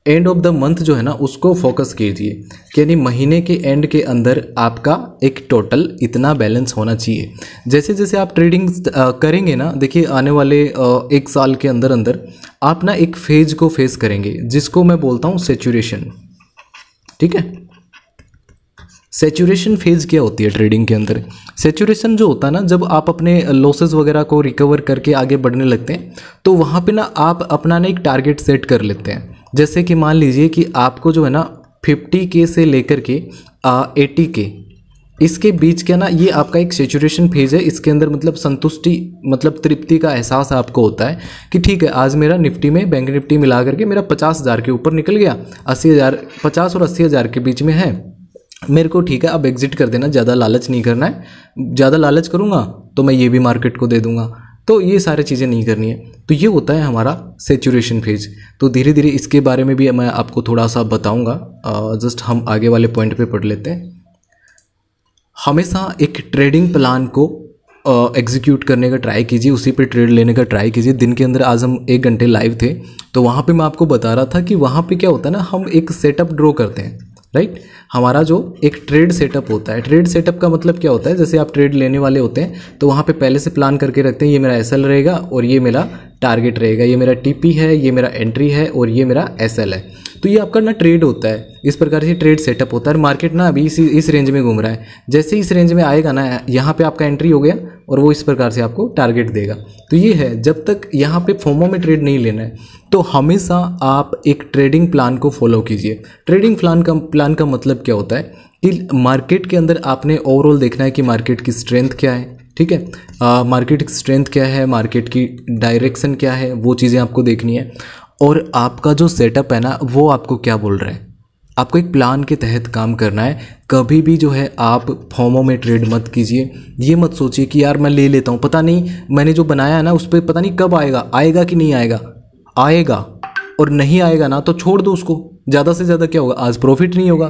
end of the month जो है ना उसको फोकस कीजिए यानी महीने के एंड के अंदर आपका एक टोटल इतना बैलेंस होना चाहिए जैसे जैसे आप ट्रेडिंग करेंगे ना देखिए आने वाले एक साल के अंदर अंदर आप ना एक फेज को फेस करेंगे जिसको मैं बोलता हूँ सेचुरेशन ठीक है सेचुरेशन फेज़ क्या होती है ट्रेडिंग के अंदर सेचुरेशन जो होता है ना जब आप अपने लॉसेस वगैरह को रिकवर करके आगे बढ़ने लगते हैं तो वहाँ पे ना आप अपना ना एक टारगेट सेट कर लेते हैं जैसे कि मान लीजिए कि आपको जो है ना फिफ्टी के से लेकर के एटी के इसके बीच क्या ना ये आपका एक सेचुरेशन फेज है इसके अंदर मतलब संतुष्टि मतलब तृप्ति का एहसास आपको होता है कि ठीक है आज मेरा निफ्टी में बैंक निफ्टी मिला करके मेरा पचास हज़ार के ऊपर निकल गया अस्सी हज़ार पचास और अस्सी हज़ार के बीच में है मेरे को ठीक है अब एग्ज़िट कर देना ज़्यादा लालच नहीं करना है ज़्यादा लालच करूँगा तो मैं ये भी मार्केट को दे दूँगा तो ये सारी चीज़ें नहीं करनी है तो ये होता है हमारा सेचुरेशन फेज तो धीरे धीरे इसके बारे में भी मैं आपको थोड़ा सा बताऊंगा जस्ट हम आगे वाले पॉइंट पे पढ़ लेते हैं हमेशा एक ट्रेडिंग प्लान को एग्जीक्यूट करने का ट्राई कीजिए उसी पे ट्रेड लेने का ट्राई कीजिए दिन के अंदर आज हम एक घंटे लाइव थे तो वहाँ पर मैं आपको बता रहा था कि वहाँ पर क्या होता है ना हम एक सेटअप ड्रॉ करते हैं राइट हमारा जो एक ट्रेड सेटअप होता है ट्रेड सेटअप का मतलब क्या होता है जैसे आप ट्रेड लेने वाले होते हैं तो वहाँ पे पहले से प्लान करके रखते हैं ये मेरा एस रहेगा और ये मेरा टारगेट रहेगा ये मेरा टी है ये मेरा एंट्री है और ये मेरा एस है तो ये आपका ना ट्रेड होता है इस प्रकार से ट्रेड सेटअप होता है और मार्केट ना अभी इसी इस रेंज में घूम रहा है जैसे इस रेंज में आएगा ना यहाँ पे आपका एंट्री हो गया और वो इस प्रकार से आपको टारगेट देगा तो ये है जब तक यहाँ पे फोमो में ट्रेड नहीं लेना है तो हमेशा आप एक ट्रेडिंग प्लान को फॉलो कीजिए ट्रेडिंग प्लान का प्लान का मतलब क्या होता है कि मार्केट के अंदर आपने ओवरऑल देखना है कि मार्केट की स्ट्रेंथ क्या है ठीक है मार्केट की स्ट्रेंथ क्या है मार्केट की डायरेक्शन क्या है वो चीज़ें आपको देखनी है और आपका जो सेटअप है ना वो आपको क्या बोल रहा है आपको एक प्लान के तहत काम करना है कभी भी जो है आप फॉर्मों में ट्रेड मत कीजिए ये मत सोचिए कि यार मैं ले लेता हूँ पता नहीं मैंने जो बनाया है ना उस पर पता नहीं कब आएगा आएगा कि नहीं आएगा आएगा और नहीं आएगा ना तो छोड़ दो उसको ज़्यादा से ज़्यादा क्या होगा आज प्रॉफिट नहीं होगा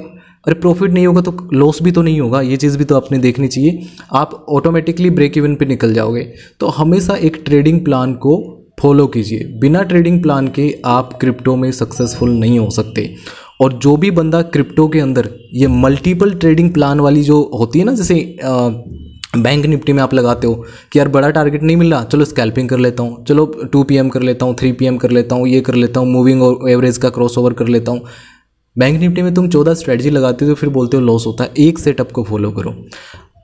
अरे प्रॉफिट नहीं होगा तो लॉस भी तो नहीं होगा ये चीज़ भी तो आपने देखनी चाहिए आप ऑटोमेटिकली ब्रेक इवन पे निकल जाओगे तो हमेशा एक ट्रेडिंग प्लान को फॉलो कीजिए बिना ट्रेडिंग प्लान के आप क्रिप्टो में सक्सेसफुल नहीं हो सकते और जो भी बंदा क्रिप्टो के अंदर ये मल्टीपल ट्रेडिंग प्लान वाली जो होती है ना जैसे आ, बैंक निफ्टी में आप लगाते हो कि यार बड़ा टारगेट नहीं मिल रहा चलो स्कैल्पिंग कर लेता हूँ चलो टू पी कर लेता हूँ थ्री पी कर लेता हूँ ये कर लेता हूँ मूविंग और एवरेज का क्रॉसओवर कर लेता हूँ बैंक निफ्टी में तुम चौदह स्ट्रेटजी लगाते हो तो फिर बोलते हो लॉस होता है एक सेटअप को फॉलो करो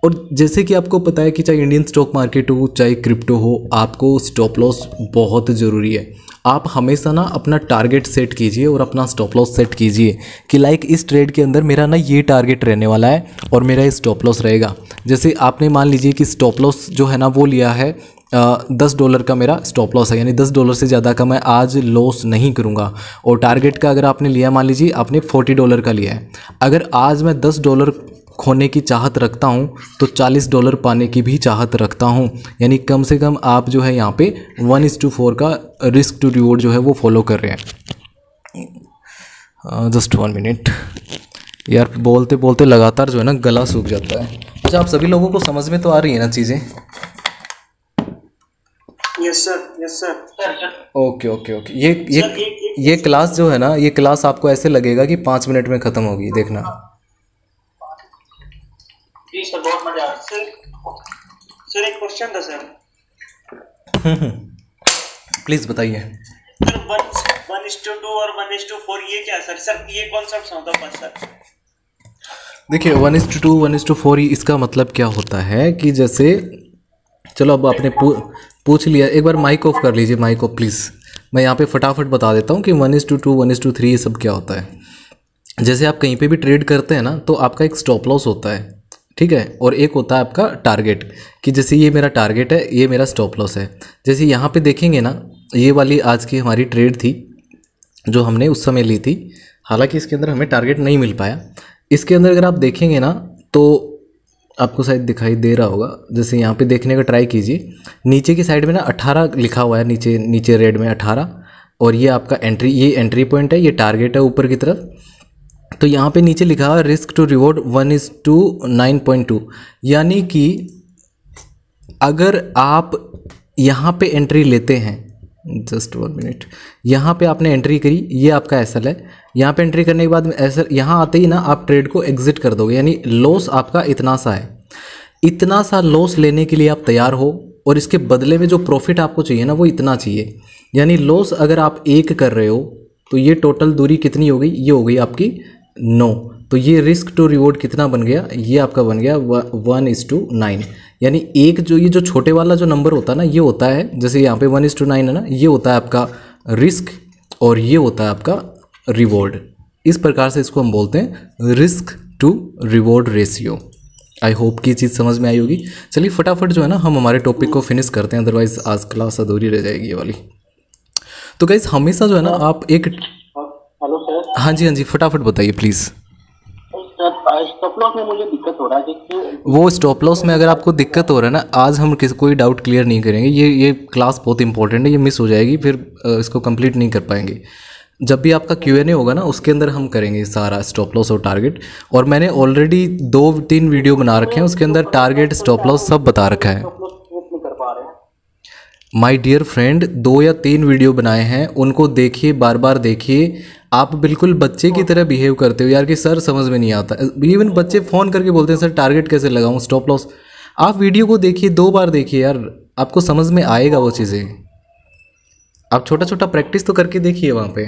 और जैसे कि आपको पता है कि चाहे इंडियन स्टॉक मार्केट हो चाहे क्रिप्टो हो आपको स्टॉप लॉस बहुत ज़रूरी है आप हमेशा ना अपना टारगेट सेट कीजिए और अपना स्टॉप लॉस सेट कीजिए कि लाइक इस ट्रेड के अंदर मेरा ना ये टारगेट रहने वाला है और मेरा ये स्टॉप लॉस रहेगा जैसे आपने मान लीजिए कि स्टॉप लॉस जो है ना वो लिया है दस डॉलर का मेरा स्टॉप लॉस है यानी दस डॉलर से ज़्यादा का मैं आज लॉस नहीं करूँगा और टारगेट का अगर आपने लिया मान लीजिए आपने फोर्टी डॉलर का लिया है अगर आज मैं दस डॉलर खोने की चाहत रखता हूँ तो 40 डॉलर पाने की भी चाहत रखता हूँ यानी कम से कम आप जो है यहाँ पे वन इज टू फोर का रिस्क टू रिवॉर्ड जो है वो फॉलो कर रहे हैं जस्ट वन मिनट यार बोलते बोलते लगातार जो है ना गला सूख जाता है अच्छा आप सभी लोगों को समझ में तो आ रही है ना चीज़ें ओके ओके ओके ये ये ये क्लास जो है ना ये क्लास आपको ऐसे लगेगा कि पाँच मिनट में ख़त्म होगी देखना जी सर बहुत मजा आया सर सर एक क्वेश्चन था सर प्लीज [laughs] बताइए sir one one two two और वन टू फोर ये क्या सर सर ये कॉन्सेप्ट होता है सर देखिए one is to two one is to four इसका मतलब क्या होता है कि जैसे चलो अब आपने पू, पूछ लिया एक बार माइक ऑफ कर लीजिए माइक ऑफ प्लीज़ मैं यहाँ पे फटाफट बता देता हूँ कि one is to two one is to three ये सब क्या होता है जैसे आप कहीं पे भी ट्रेड करते हैं ना तो आपका एक स्टॉप लॉस होता है ठीक है और एक होता है आपका टारगेट कि जैसे ये मेरा टारगेट है ये मेरा स्टॉप लॉस है जैसे यहाँ पे देखेंगे ना ये वाली आज की हमारी ट्रेड थी जो हमने उस समय ली थी हालांकि इसके अंदर हमें टारगेट नहीं मिल पाया इसके अंदर अगर आप देखेंगे ना तो आपको शायद दिखाई दे रहा होगा जैसे यहाँ पर देखने का ट्राई कीजिए नीचे की साइड में ना अठारह लिखा हुआ है नीचे नीचे रेड में अठारह और ये आपका एंट्री ये एंट्री पॉइंट है ये टारगेट है ऊपर की तरफ तो यहाँ पे नीचे लिखा है risk to reward one is to nine point two यानी कि अगर आप यहाँ पे एंट्री लेते हैं जस्ट वन मिनट यहाँ पे आपने एंट्री करी ये आपका एसल है यहाँ पे एंट्री करने के बाद एस यहाँ आते ही ना आप ट्रेड को एग्जिट कर दोगे यानी लॉस आपका इतना सा है इतना सा लॉस लेने के लिए आप तैयार हो और इसके बदले में जो प्रॉफिट आपको चाहिए ना वो इतना चाहिए यानी लॉस अगर आप एक कर रहे हो तो ये टोटल दूरी कितनी हो गई ये हो गई आपकी नो तो ये रिस्क टू रिवॉर्ड कितना बन गया ये आपका बन गया वन इज़ टू नाइन यानी एक जो ये जो छोटे वाला जो नंबर होता है ना ये होता है जैसे यहाँ पे वन इज़ टू नाइन है ना ये होता है आपका रिस्क और ये होता है आपका रिवॉर्ड इस प्रकार से इसको हम बोलते हैं risk to reward ratio I hope की चीज़ समझ में आई होगी चलिए फटाफट जो है ना हम हमारे टॉपिक को फिनिश करते हैं अदरवाइज आज क्लास अधूरी रह जाएगी ये वाली तो गाइज हमेशा जो है ना आप एक हाँ जी हाँ जी फटाफट बताइए प्लीज़ लॉस में वो स्टॉप लॉस में अगर आपको दिक्कत हो रहा है ना आज हम किसी कोई डाउट क्लियर नहीं करेंगे ये ये क्लास बहुत इंपॉर्टेंट है ये मिस हो जाएगी फिर इसको कंप्लीट नहीं कर पाएंगे जब भी आपका क्यू एन ए होगा ना उसके अंदर हम करेंगे सारा स्टॉप लॉस और टारगेट और मैंने ऑलरेडी दो तीन वीडियो बना रखे हैं उसके अंदर टारगेट स्टॉप लॉस सब बता रखा है माई डियर फ्रेंड दो या तीन वीडियो बनाए हैं उनको देखिए बार बार देखिए आप बिल्कुल बच्चे की तरह बिहेव करते हो यार कि सर समझ में नहीं आता इवन बच्चे फ़ोन करके बोलते हैं सर टारगेट कैसे लगाऊँ स्टॉप लॉस आप वीडियो को देखिए दो बार देखिए यार आपको समझ में आएगा वो चीज़ें आप छोटा छोटा प्रैक्टिस तो करके देखिए वहाँ पे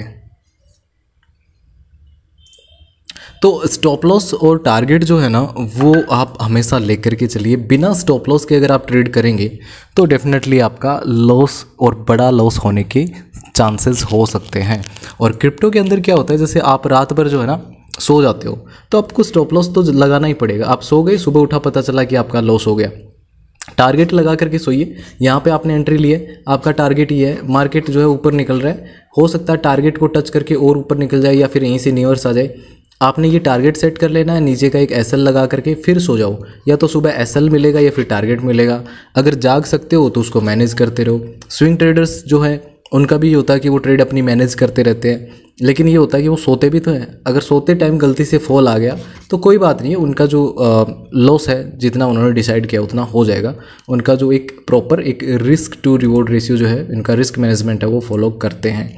तो स्टॉप लॉस और टारगेट जो है ना वो आप हमेशा ले करके चलिए बिना स्टॉप लॉस के अगर आप ट्रेड करेंगे तो डेफिनेटली आपका लॉस और बड़ा लॉस होने के चांसेस हो सकते हैं और क्रिप्टो के अंदर क्या होता है जैसे आप रात भर जो है ना सो जाते हो तो आपको स्टॉप लॉस तो लगाना ही पड़ेगा आप सो गए सुबह उठा पता चला कि आपका लॉस हो गया टारगेट लगा करके सोइए यहाँ पे आपने एंट्री ली है आपका टारगेट ये है मार्केट जो है ऊपर निकल रहा है हो सकता है टारगेट को टच करके और ऊपर निकल जाए या फिर यहीं से नीवर्स आ जाए आपने ये टारगेट सेट कर लेना है नीचे का एक एस लगा करके फिर सो जाओ या तो सुबह एस मिलेगा या फिर टारगेट मिलेगा अगर जाग सकते हो तो उसको मैनेज करते रहो स्विंग ट्रेडर्स जो है उनका भी ये होता है कि वो ट्रेड अपनी मैनेज करते रहते हैं लेकिन ये होता है कि वो सोते भी तो हैं अगर सोते टाइम गलती से फॉल आ गया तो कोई बात नहीं है उनका जो लॉस है जितना उन्होंने डिसाइड किया उतना हो जाएगा उनका जो एक प्रॉपर एक रिस्क टू रिवॉर्ड रेशियो जो है इनका रिस्क मैनेजमेंट है वो फॉलो करते हैं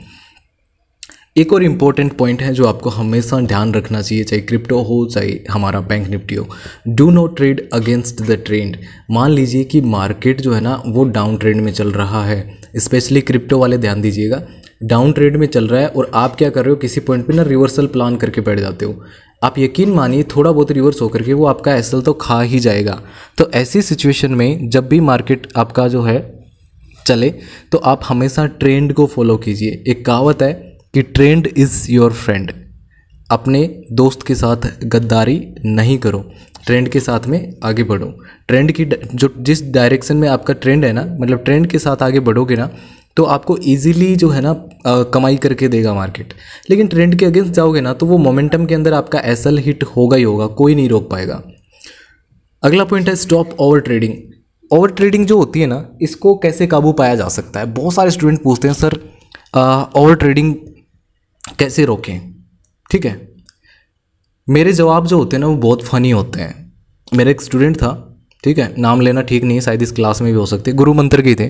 एक और इम्पॉर्टेंट पॉइंट है जो आपको हमेशा ध्यान रखना चाहिए चाहे क्रिप्टो हो चाहे हमारा बैंक निफ्टी हो do no trade against the trend मान लीजिए कि मार्केट जो है ना वो डाउन ट्रेंड में चल रहा है स्पेशली क्रिप्टो वाले ध्यान दीजिएगा डाउन ट्रेड में चल रहा है और आप क्या कर रहे हो किसी पॉइंट पे ना रिवर्सल प्लान करके बैठ जाते हो आप यकीन मानिए थोड़ा बहुत रिवर्स होकर के वो आपका एसल तो खा ही जाएगा तो ऐसी सिचुएशन में जब भी मार्केट आपका जो है चले तो आप हमेशा ट्रेंड को फॉलो कीजिए एक कहावत है कि ट्रेंड इज़ योर फ्रेंड अपने दोस्त के साथ गद्दारी नहीं करो ट्रेंड के साथ में आगे बढ़ो ट्रेंड की जो जिस डायरेक्शन में आपका ट्रेंड है ना मतलब ट्रेंड के साथ आगे बढ़ोगे ना तो आपको ईजिली जो है ना आ, कमाई करके देगा मार्केट लेकिन ट्रेंड के अगेंस्ट जाओगे ना तो वो मोमेंटम के अंदर आपका एसल हिट होगा ही होगा कोई नहीं रोक पाएगा अगला पॉइंट है stop over trading over trading जो होती है ना इसको कैसे काबू पाया जा सकता है बहुत सारे स्टूडेंट पूछते हैं सर ओवर ट्रेडिंग कैसे रोकें ठीक है मेरे जवाब जो होते हैं ना वो बहुत फ़नी होते हैं मेरा एक स्टूडेंट था ठीक है नाम लेना ठीक नहीं है शायद इस क्लास में भी हो सकते गुरु मंत्र के थे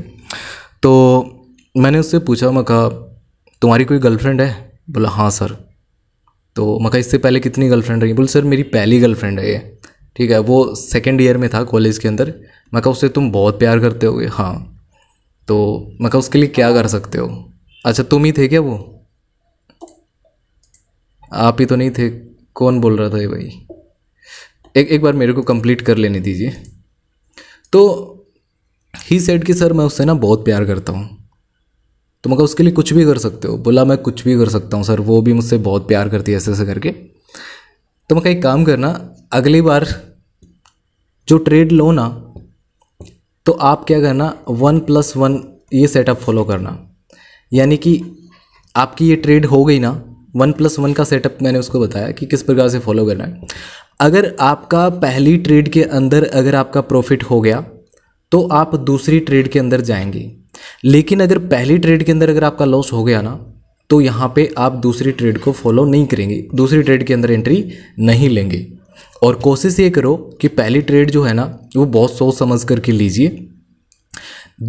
तो मैंने उससे पूछा मैं कहा तुम्हारी कोई गर्लफ्रेंड है बोला हाँ सर तो मैं कहा इससे पहले कितनी गर्लफ्रेंड रही बोले सर मेरी पहली गर्लफ्रेंड है ये ठीक है वो सेकेंड ईयर में था कॉलेज के अंदर मैं कहा उससे तुम बहुत प्यार करते हो हाँ तो मैं कहा उसके लिए क्या कर सकते हो अच्छा तुम ही थे क्या वो आप ही तो नहीं थे कौन बोल रहा था ये भाई एक एक बार मेरे को कंप्लीट कर लेने दीजिए तो ही सेड कि सर मैं उससे ना बहुत प्यार करता हूँ तो मैं उसके लिए कुछ भी कर सकते हो बोला मैं कुछ भी कर सकता हूँ सर वो भी मुझसे बहुत प्यार करती है ऐसे ऐसे करके तो मैं एक काम करना अगली बार जो ट्रेड लो ना तो आप क्या करना वन प्लस वन ये सेटअप फॉलो करना यानी कि आपकी ये ट्रेड हो गई ना वन प्लस वन का सेटअप मैंने उसको बताया कि किस प्रकार से फॉलो करना है अगर आपका पहली ट्रेड के अंदर अगर आपका प्रॉफिट हो गया तो आप दूसरी ट्रेड के अंदर जाएंगे लेकिन अगर पहली ट्रेड के अंदर अगर आपका लॉस हो गया ना तो यहाँ पे आप दूसरी ट्रेड को फॉलो नहीं करेंगे दूसरी ट्रेड के अंदर एंट्री नहीं लेंगे और कोशिश ये करो कि पहली ट्रेड जो है ना वो बहुत सोच समझ करके लीजिए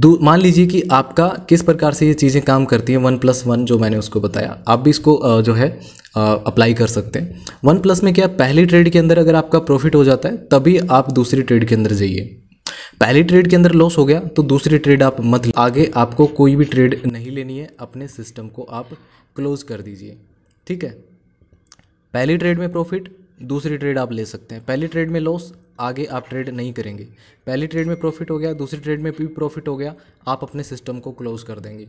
मान लीजिए कि आपका किस प्रकार से ये चीज़ें काम करती हैं वन प्लस वन जो मैंने उसको बताया आप भी इसको जो है अप्लाई कर सकते हैं वन प्लस में क्या पहली ट्रेड के अंदर अगर आपका प्रॉफिट हो जाता है तभी आप दूसरी ट्रेड के अंदर जाइए पहली ट्रेड के अंदर लॉस हो गया तो दूसरी ट्रेड आप मत आगे आपको कोई भी ट्रेड नहीं लेनी है अपने सिस्टम को आप क्लोज कर दीजिए ठीक है पहली ट्रेड में प्रॉफिट दूसरी ट्रेड आप ले सकते हैं पहली ट्रेड में लॉस आगे आप ट्रेड नहीं करेंगे पहली ट्रेड में प्रॉफिट हो गया दूसरी ट्रेड में भी प्रॉफिट हो गया आप अपने सिस्टम को क्लोज कर देंगे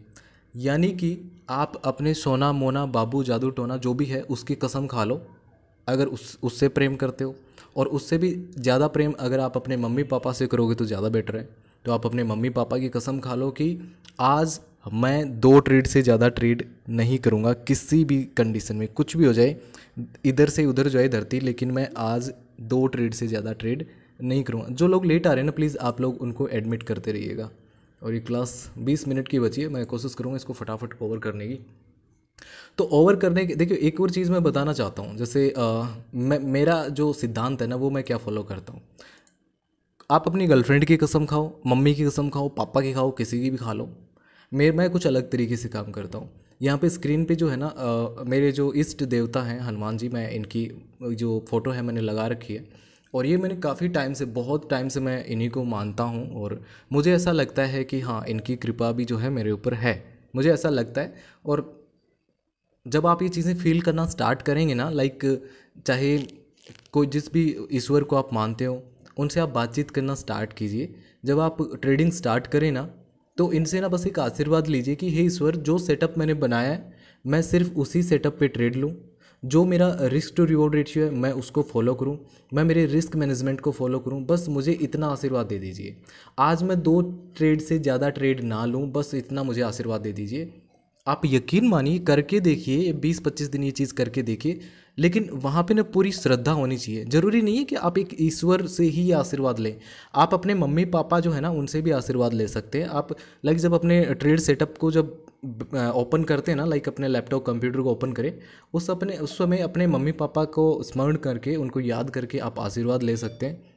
यानी कि आप अपने सोना मोना बाबू जादू टोना जो भी है उसकी कसम खा लो अगर उस उससे प्रेम करते हो और उससे भी ज़्यादा प्रेम अगर आप अपने मम्मी पापा से करोगे तो ज़्यादा बेटर है तो आप अपने मम्मी पापा की कसम खा लो कि आज मैं दो ट्रेड से ज़्यादा ट्रेड नहीं करूँगा किसी भी कंडीशन में कुछ भी हो जाए इधर से उधर जाए धरती लेकिन मैं आज दो ट्रेड से ज़्यादा ट्रेड नहीं करूँगा जो लोग लेट आ रहे हैं ना प्लीज़ आप लोग उनको एडमिट करते रहिएगा और ये क्लास बीस मिनट की बची है मैं कोशिश करूँगा इसको फटाफट ओवर करने की तो ओवर करने के देखिए एक और चीज़ मैं बताना चाहता हूँ जैसे आ, मैं मेरा जो सिद्धांत है ना वो मैं क्या फॉलो करता हूँ आप अपनी गर्लफ्रेंड की कसम खाओ मम्मी की कसम खाओ पापा की खाओ किसी की भी खा लो मेरे मैं कुछ अलग तरीके से काम करता हूँ यहाँ पे स्क्रीन पे जो है ना आ, मेरे जो इष्ट देवता हैं हनुमान जी मैं इनकी जो फ़ोटो है मैंने लगा रखी है और ये मैंने काफ़ी टाइम से बहुत टाइम से मैं इन्हीं को मानता हूँ और मुझे ऐसा लगता है कि हाँ इनकी कृपा भी जो है मेरे ऊपर है मुझे ऐसा लगता है और जब आप ये चीज़ें फील करना स्टार्ट करेंगे ना लाइक चाहे कोई जिस भी ईश्वर को आप मानते हो उनसे आप बातचीत करना स्टार्ट कीजिए जब आप ट्रेडिंग स्टार्ट करें ना तो इनसे ना बस एक आशीर्वाद लीजिए कि हे ईश्वर जो सेटअप मैंने बनाया है मैं सिर्फ उसी सेटअप पे ट्रेड लूँ जो मेरा रिस्क टू रिवॉर्ड रेशियो है मैं उसको फॉलो करूँ मैं मेरे रिस्क मैनेजमेंट को फॉलो करूँ बस मुझे इतना आशीर्वाद दे दीजिए आज मैं दो ट्रेड से ज़्यादा ट्रेड ना लूँ बस इतना मुझे आशीर्वाद दे दीजिए आप यकीन मानिए करके देखिए बीस पच्चीस दिन ये चीज़ करके देखिए लेकिन वहाँ पे ना पूरी श्रद्धा होनी चाहिए ज़रूरी नहीं है कि आप एक ईश्वर से ही आशीर्वाद लें आप अपने मम्मी पापा जो है ना उनसे भी आशीर्वाद ले सकते हैं आप लाइक जब अपने ट्रेड सेटअप को जब ओपन करते हैं ना लाइक अपने लैपटॉप कंप्यूटर को ओपन करें उस अपने उस समय अपने मम्मी पापा को स्मरण करके उनको याद करके आप आशीर्वाद ले सकते हैं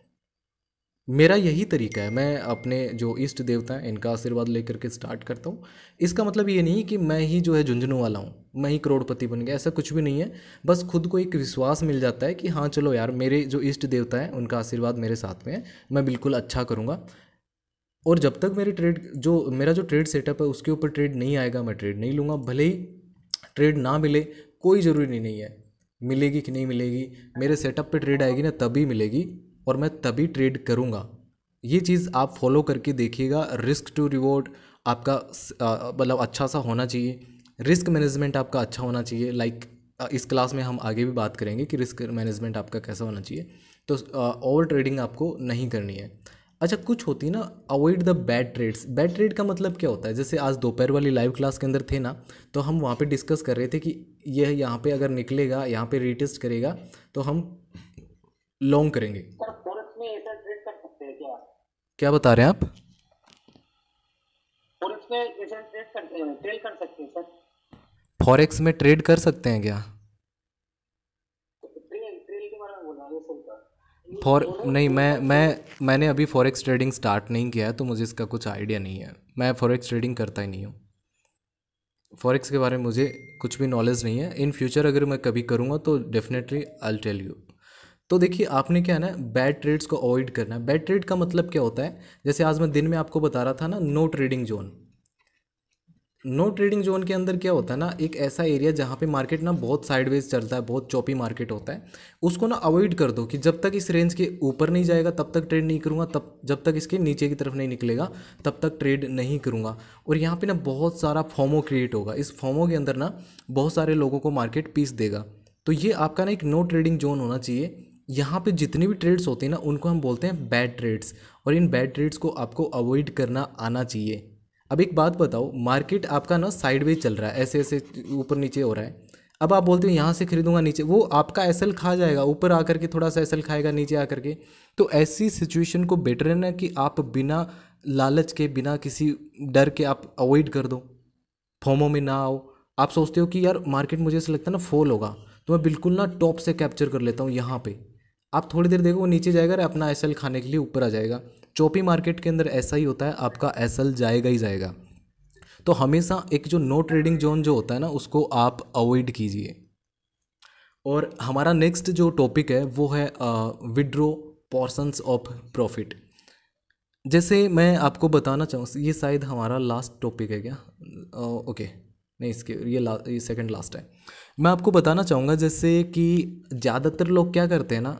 मेरा यही तरीका है मैं अपने जो इष्ट देवता हैं इनका आशीर्वाद लेकर के स्टार्ट करता हूँ इसका मतलब ये नहीं कि मैं ही जो है झुंझुनू वाला हूँ मैं ही करोड़पति बन गया ऐसा कुछ भी नहीं है बस खुद को एक विश्वास मिल जाता है कि हाँ चलो यार मेरे जो इष्ट देवता हैं उनका आशीर्वाद मेरे साथ में है मैं बिल्कुल अच्छा करूँगा और जब तक मेरे ट्रेड जो मेरा जो ट्रेड सेटअप है उसके ऊपर ट्रेड नहीं आएगा मैं ट्रेड नहीं लूँगा भले ही ट्रेड ना मिले कोई ज़रूरी नहीं है मिलेगी कि नहीं मिलेगी मेरे सेटअप पे ट्रेड आएगी ना तभी मिलेगी और मैं तभी ट्रेड करूँगा ये चीज़ आप फॉलो करके देखिएगा रिस्क टू रिवॉर्ड आपका मतलब अच्छा सा होना चाहिए रिस्क मैनेजमेंट आपका अच्छा होना चाहिए लाइक इस क्लास में हम आगे भी बात करेंगे कि रिस्क मैनेजमेंट आपका कैसा होना चाहिए तो ओवर ट्रेडिंग आपको नहीं करनी है अच्छा कुछ होती है ना avoid the bad trades bad trade का मतलब क्या होता है जैसे आज दोपहर वाली लाइव क्लास के अंदर थे ना तो हम वहाँ पे डिस्कस कर रहे थे कि यह यहाँ पे अगर निकलेगा यहाँ पे रिटेस्ट करेगा तो हम लॉन्ग करेंगे क्या बता रहे हैं आप फॉरेक्स में ट्रेड कर सकते हैं कर सकते हैं क्या फॉर नहीं मैं मैं मैंने अभी फॉरेक्स ट्रेडिंग स्टार्ट नहीं किया है तो मुझे इसका कुछ आइडिया नहीं है मैं फॉरेक्स ट्रेडिंग करता ही नहीं हूँ फॉरेक्स के बारे में मुझे कुछ भी नॉलेज नहीं है इन फ्यूचर अगर मैं कभी करूँगा तो डेफिनेटली आई टेल यू तो देखिए आपने क्या है ना बैड ट्रेड्स को अवॉइड करना है बैड ट्रेड का मतलब क्या होता है जैसे आज मैं दिन में आपको बता रहा था ना no trading zone no trading zone के अंदर क्या होता है ना एक ऐसा एरिया जहाँ पे मार्केट ना बहुत साइडवेज चलता है बहुत चौपी मार्केट होता है उसको ना अवॉइड कर दो कि जब तक इस रेंज के ऊपर नहीं जाएगा तब तक ट्रेड नहीं करूँगा तब जब तक इसके नीचे की तरफ नहीं निकलेगा तब तक ट्रेड नहीं करूँगा और यहाँ पे ना बहुत सारा फॉमो क्रिएट होगा इस फॉमो के अंदर ना बहुत सारे लोगों को मार्केट पीस देगा तो ये आपका ना एक नो ट्रेडिंग जोन होना चाहिए यहाँ पे जितने भी ट्रेड्स होते हैं ना उनको हम बोलते हैं बैड ट्रेड्स और इन बैड ट्रेड्स को आपको अवॉइड करना आना चाहिए अब एक बात बताओ मार्केट आपका ना साइडवेज चल रहा है ऐसे ऐसे ऊपर नीचे हो रहा है अब आप बोलते हो यहाँ से खरीदूंगा नीचे वो आपका एसल खा जाएगा ऊपर आकर के थोड़ा सा एसल खाएगा नीचे आकर के तो ऐसी सिचुएशन को बेटर है ना कि आप बिना लालच के बिना किसी डर के आप अवॉइड कर दो फॉर्मों में ना आओ आप सोचते हो कि यार मार्केट मुझे ऐसा लगता है ना फॉल होगा तो मैं बिल्कुल ना टॉप से कैप्चर कर लेता हूँ यहाँ पे आप थोड़ी देर देखो वो नीचे जाएगा और अपना एस खाने के लिए ऊपर आ जाएगा चौपी मार्केट के अंदर ऐसा ही होता है आपका एस जाएगा ही जाएगा तो हमेशा एक जो नो ट्रेडिंग जोन जो होता है ना उसको आप अवॉइड कीजिए और हमारा नेक्स्ट जो टॉपिक है वो है विड्रो पोर्सन्स ऑफ प्रॉफिट जैसे मैं आपको बताना चाहूँ ये शायद हमारा लास्ट टॉपिक है क्या आ, ओके नहीं इसके ये ला ये सेकेंड लास्ट है मैं आपको बताना चाहूँगा जैसे कि ज़्यादातर लोग क्या करते हैं ना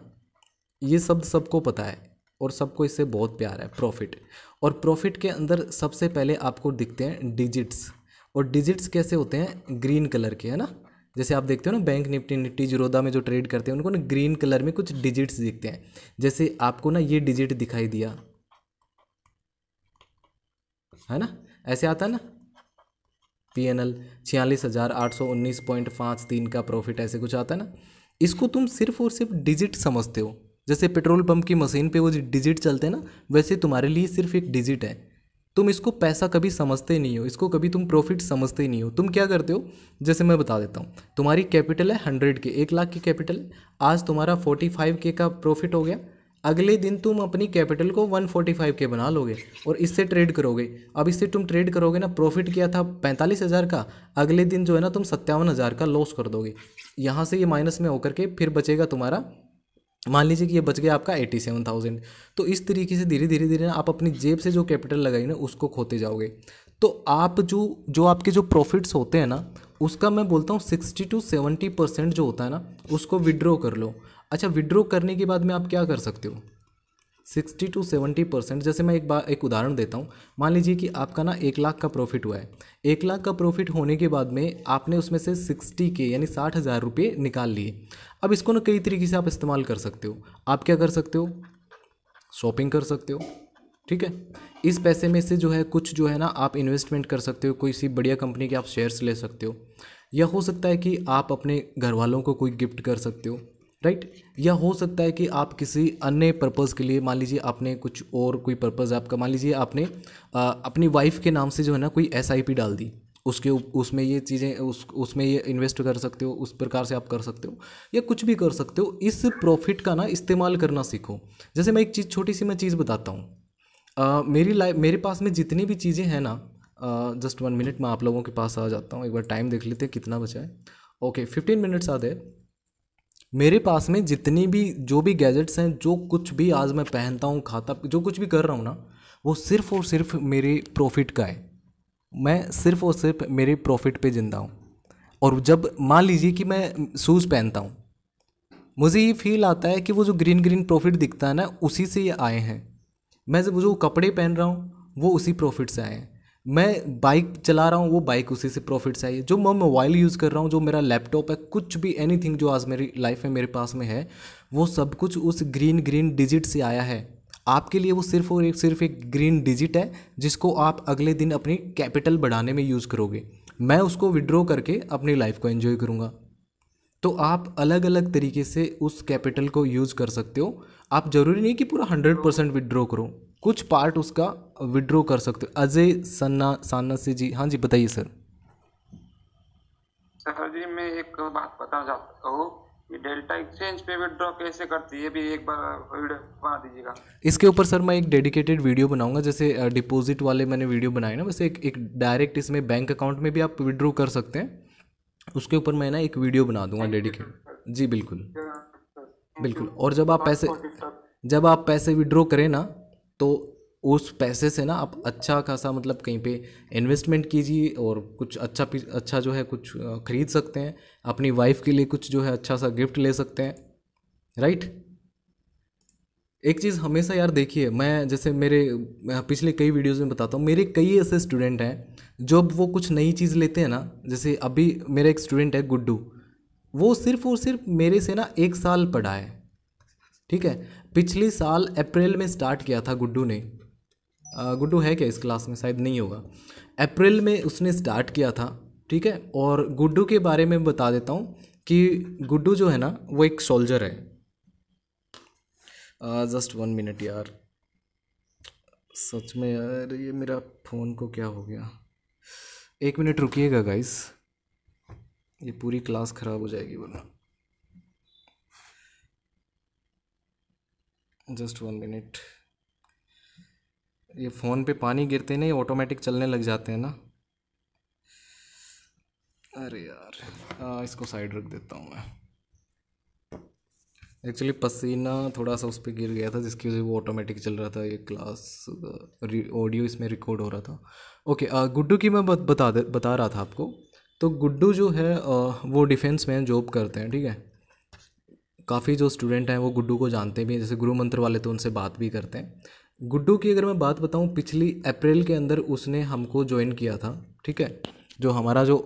ये शब्द सबको पता है और सबको इससे बहुत प्यार है प्रॉफिट और प्रॉफिट के अंदर सबसे पहले आपको दिखते हैं डिजिट्स और डिजिट्स कैसे होते हैं ग्रीन कलर के है ना जैसे आप देखते हो ना बैंक निफ्टी निफ्टी जिरोदा में जो ट्रेड करते हैं उनको ना ग्रीन कलर में कुछ डिजिट्स दिखते हैं जैसे आपको ना ये डिजिट दिखाई दिया है ना ऐसे आता है ना पी एन एल छियालीस हज़ार आठ सौ उन्नीस पॉइंट पाँच तीन का प्रॉफिट ऐसे कुछ आता है ना इसको तुम सिर्फ और सिर्फ डिजिट समझते हो जैसे पेट्रोल पंप की मशीन पे वो डिजिट चलते हैं ना वैसे तुम्हारे लिए सिर्फ एक डिजिट है तुम इसको पैसा कभी समझते नहीं हो इसको कभी तुम प्रॉफिट समझते नहीं हो तुम क्या करते हो जैसे मैं बता देता हूँ तुम्हारी कैपिटल है हंड्रेड के एक लाख की कैपिटल है आज तुम्हारा फोर्टी फाइव के का प्रॉफिट हो गया अगले दिन तुम अपनी कैपिटल को वन फोर्टी फाइव के बना लोगे और इससे ट्रेड करोगे अब इससे तुम ट्रेड करोगे ना प्रॉफिट किया था पैंतालीस हज़ार का अगले दिन जो है ना तुम सत्तावन हज़ार का लॉस कर दोगे यहाँ से ये माइनस में होकर के फिर बचेगा तुम्हारा मान लीजिए कि ये बच गया आपका एटी सेवन थाउजेंड तो इस तरीके से धीरे धीरे धीरे आप अपनी जेब से जो कैपिटल लगाई ना उसको खोते जाओगे तो आप जो जो आपके जो प्रॉफिट्स होते हैं ना उसका मैं बोलता हूँ सिक्सटी टू सेवेंटी परसेंट जो होता है ना उसको विड्रॉ कर लो अच्छा विड्रॉ करने के बाद में आप क्या कर सकते हो सिक्सटी टू सेवेंटी परसेंट जैसे मैं एक बार एक उदाहरण देता हूँ मान लीजिए कि आपका ना एक लाख का प्रॉफिट हुआ है एक लाख का प्रॉफिट होने के बाद में आपने उसमें से सिक्सटी के यानी साठ हज़ार रुपये निकाल लिए अब इसको ना कई तरीके से आप इस्तेमाल कर सकते हो आप क्या कर सकते हो शॉपिंग कर सकते हो ठीक है इस पैसे में से जो है कुछ जो है ना आप इन्वेस्टमेंट कर सकते हो कोई सी बढ़िया कंपनी के आप शेयर्स ले सकते हो या हो सकता है कि आप अपने घर वालों को कोई गिफ्ट कर सकते हो राइट right? या हो सकता है कि आप किसी अन्य पर्पज़ के लिए मान लीजिए आपने कुछ और कोई पर्पज़ आपका मान लीजिए आपने आ, अपनी वाइफ के नाम से जो है ना कोई एस डाल दी उसके उसमें ये चीज़ें उस उसमें ये इन्वेस्ट कर सकते हो उस प्रकार से आप कर सकते हो या कुछ भी कर सकते हो इस प्रॉफिट का ना इस्तेमाल करना सीखो जैसे मैं एक चीज़ छोटी सी मैं चीज़ बताता हूँ मेरी लाइफ मेरे पास में जितनी भी चीज़ें हैं ना जस्ट वन मिनट मैं आप लोगों के पास आ जाता हूँ एक बार टाइम देख लेते हैं कितना बचा है ओके फिफ्टीन मिनट्स आ गए मेरे पास में जितनी भी जो भी गैजेट्स हैं जो कुछ भी आज मैं पहनता हूँ खाता जो कुछ भी कर रहा हूँ ना वो सिर्फ़ और सिर्फ मेरे प्रॉफिट का है मैं सिर्फ़ और सिर्फ मेरे प्रॉफिट पे ज़िंदा हूँ और जब मान लीजिए कि मैं शूज़ पहनता हूँ मुझे ये फील आता है कि वो जो ग्रीन ग्रीन प्रॉफिट दिखता है ना उसी से ये आए हैं मैं जब जो कपड़े पहन रहा हूँ वो उसी प्रॉफिट से आए हैं मैं बाइक चला रहा हूँ वो बाइक उसी से प्रॉफिट्स आई है जो मैं मोबाइल यूज़ कर रहा हूँ जो मेरा लैपटॉप है कुछ भी एनीथिंग जो आज मेरी लाइफ में मेरे पास में है वो सब कुछ उस ग्रीन ग्रीन डिजिट से आया है आपके लिए वो सिर्फ और एक सिर्फ एक ग्रीन डिजिट है जिसको आप अगले दिन अपनी कैपिटल बढ़ाने में यूज़ करोगे मैं उसको विड्रॉ करके अपनी लाइफ को एन्जॉय करूँगा तो आप अलग अलग तरीके से उस कैपिटल को यूज़ कर सकते हो आप ज़रूरी नहीं कि पूरा हंड्रेड परसेंट विड्रॉ करो कुछ पार्ट उसका विड्रॉ कर सकते हो अजय सन्ना सान्ना से जी हाँ जी बताइए सर सर जी मैं एक बात बताना चाहता हूँ डेल्टा एक्सचेंज पे विड्रॉ कैसे करती है भी एक बार वीडियो बना दीजिएगा इसके ऊपर सर मैं एक डेडिकेटेड वीडियो बनाऊंगा जैसे डिपॉजिट वाले मैंने वीडियो बनाए ना वैसे एक, एक डायरेक्ट इसमें बैंक अकाउंट में भी आप विड्रॉ कर सकते हैं उसके ऊपर मैं ना एक वीडियो बना दूंगा डेडिकेट जी बिल्कुल बिल्कुल और जब आप पैसे जब आप पैसे विड्रॉ करें ना तो उस पैसे से ना आप अच्छा खासा मतलब कहीं पे इन्वेस्टमेंट कीजिए और कुछ अच्छा अच्छा जो है कुछ खरीद सकते हैं अपनी वाइफ के लिए कुछ जो है अच्छा सा गिफ्ट ले सकते हैं राइट एक चीज़ हमेशा यार देखिए मैं जैसे मेरे पिछले कई वीडियोस में बताता हूँ मेरे कई ऐसे स्टूडेंट हैं जो अब वो कुछ नई चीज़ लेते हैं ना जैसे अभी मेरा एक स्टूडेंट है गुड्डू वो सिर्फ और सिर्फ मेरे से ना एक साल पढ़ा है ठीक है पिछले साल अप्रैल में स्टार्ट किया था गुड्डू ने गुड्डू है क्या इस क्लास में शायद नहीं होगा अप्रैल में उसने स्टार्ट किया था ठीक है और गुड्डू के बारे में बता देता हूँ कि गुड्डू जो है ना वो एक सोल्जर है जस्ट वन मिनट यार सच में यार ये मेरा फ़ोन को क्या हो गया एक मिनट रुकिएगा गाइस ये पूरी क्लास ख़राब हो जाएगी वरना जस्ट वन मिनट ये फ़ोन पे पानी गिरते नहीं ऑटोमेटिक चलने लग जाते हैं ना अरे यार आ, हाँ, इसको साइड रख देता हूँ मैं एक्चुअली पसीना थोड़ा सा उस पर गिर गया था जिसकी वजह से वो ऑटोमेटिक चल रहा था ये क्लास ऑडियो इसमें रिकॉर्ड हो रहा था ओके गुड्डू की मैं बता दे बता रहा था आपको तो गुड्डू जो है आ, वो डिफेंस मैन जॉब करते हैं ठीक है काफ़ी जो स्टूडेंट हैं वो गुड्डू को जानते भी हैं जैसे गुरु मंत्र वाले तो उनसे बात भी करते हैं गुड्डू की अगर मैं बात बताऊँ पिछली अप्रैल के अंदर उसने हमको ज्वाइन किया था ठीक है जो हमारा जो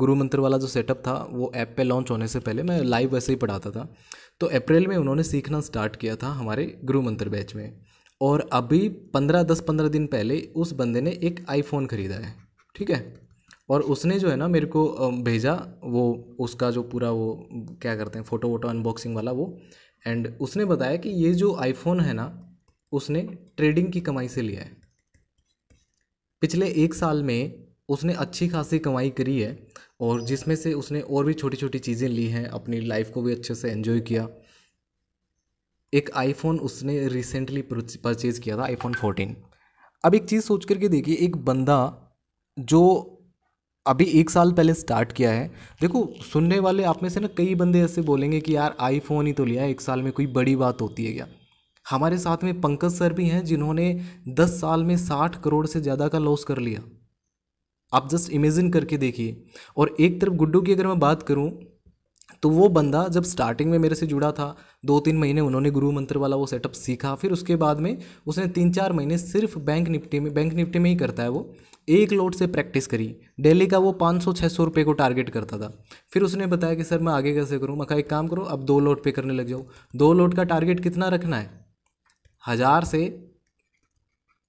गुरु मंत्र वाला जो सेटअप था वो ऐप पे लॉन्च होने से पहले मैं लाइव वैसे ही पढ़ाता था तो अप्रैल में उन्होंने सीखना स्टार्ट किया था हमारे गुरु मंत्र बैच में और अभी पंद्रह दस पंद्रह दिन पहले उस बंदे ने एक आईफोन ख़रीदा है ठीक है और उसने जो है ना मेरे को भेजा वो उसका जो पूरा वो क्या करते हैं फ़ोटो वोटो अनबॉक्सिंग वाला वो एंड उसने बताया कि ये जो आईफोन है ना उसने ट्रेडिंग की कमाई से लिया है पिछले एक साल में उसने अच्छी खासी कमाई करी है और जिसमें से उसने और भी छोटी छोटी चीज़ें ली हैं अपनी लाइफ को भी अच्छे से एंजॉय किया एक आईफोन उसने रिसेंटली परचेज़ किया था आईफोन 14 अब एक चीज़ सोच करके देखिए एक बंदा जो अभी एक साल पहले स्टार्ट किया है देखो सुनने वाले आप में से ना कई बंदे ऐसे बोलेंगे कि यार आईफोन ही तो लिया है एक साल में कोई बड़ी बात होती है क्या हमारे साथ में पंकज सर भी हैं जिन्होंने दस साल में साठ करोड़ से ज़्यादा का लॉस कर लिया आप जस्ट इमेजिन करके देखिए और एक तरफ गुड्डू की अगर मैं बात करूँ तो वो बंदा जब स्टार्टिंग में मेरे से जुड़ा था दो तीन महीने उन्होंने गुरु मंत्र वाला वो सेटअप सीखा फिर उसके बाद में उसने तीन चार महीने सिर्फ बैंक निफ्टी में बैंक निफ्टी में ही करता है वो एक लोट से प्रैक्टिस करी डेली का वो पाँच सौ छः सौ रुपये को टारगेट करता था फिर उसने बताया कि सर मैं आगे कैसे करूँ मैं कहा एक काम करो अब दो लोट पे करने लग जाओ दो लोट का टारगेट कितना रखना है हज़ार से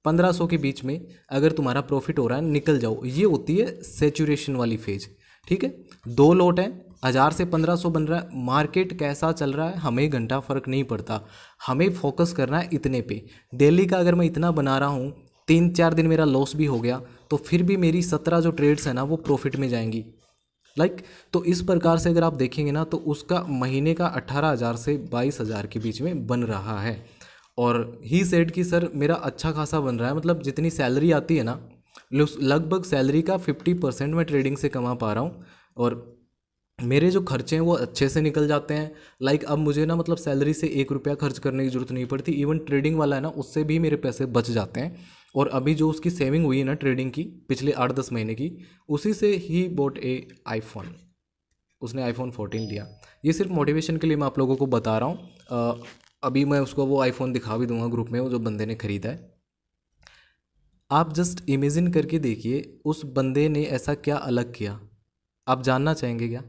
पंद्रह सौ के बीच में अगर तुम्हारा प्रॉफिट हो रहा है निकल जाओ ये होती है सेचुरेशन वाली फेज ठीक है दो लोट हैं हज़ार से पंद्रह सौ बन रहा है मार्केट कैसा चल रहा है हमें घंटा फ़र्क नहीं पड़ता हमें फोकस करना है इतने पे डेली का अगर मैं इतना बना रहा हूँ तीन चार दिन मेरा लॉस भी हो गया तो फिर भी मेरी सत्रह जो ट्रेड्स हैं ना वो प्रॉफिट में जाएंगी लाइक like, तो इस प्रकार से अगर आप देखेंगे ना तो उसका महीने का अट्ठारह हज़ार से बाईस हज़ार के बीच में बन रहा है और ही सेट कि सर मेरा अच्छा खासा बन रहा है मतलब जितनी सैलरी आती है ना लगभग सैलरी का फिफ्टी परसेंट मैं ट्रेडिंग से कमा पा रहा हूँ और मेरे जो खर्चे हैं वो अच्छे से निकल जाते हैं लाइक like अब मुझे ना मतलब सैलरी से एक रुपया खर्च करने की ज़रूरत नहीं पड़ती इवन ट्रेडिंग वाला है ना उससे भी मेरे पैसे बच जाते हैं और अभी जो उसकी सेविंग हुई है ना ट्रेडिंग की पिछले आठ दस महीने की उसी से ही बोट ए आईफोन उसने आईफोन फोर्टीन लिया ये सिर्फ मोटिवेशन के लिए मैं आप लोगों को बता रहा हूँ अभी मैं उसको वो आईफोन दिखा भी दूंगा ग्रुप में वो जो बंदे ने ख़रीदा है आप जस्ट इमेजिन करके देखिए उस बंदे ने ऐसा क्या अलग किया आप जानना चाहेंगे क्या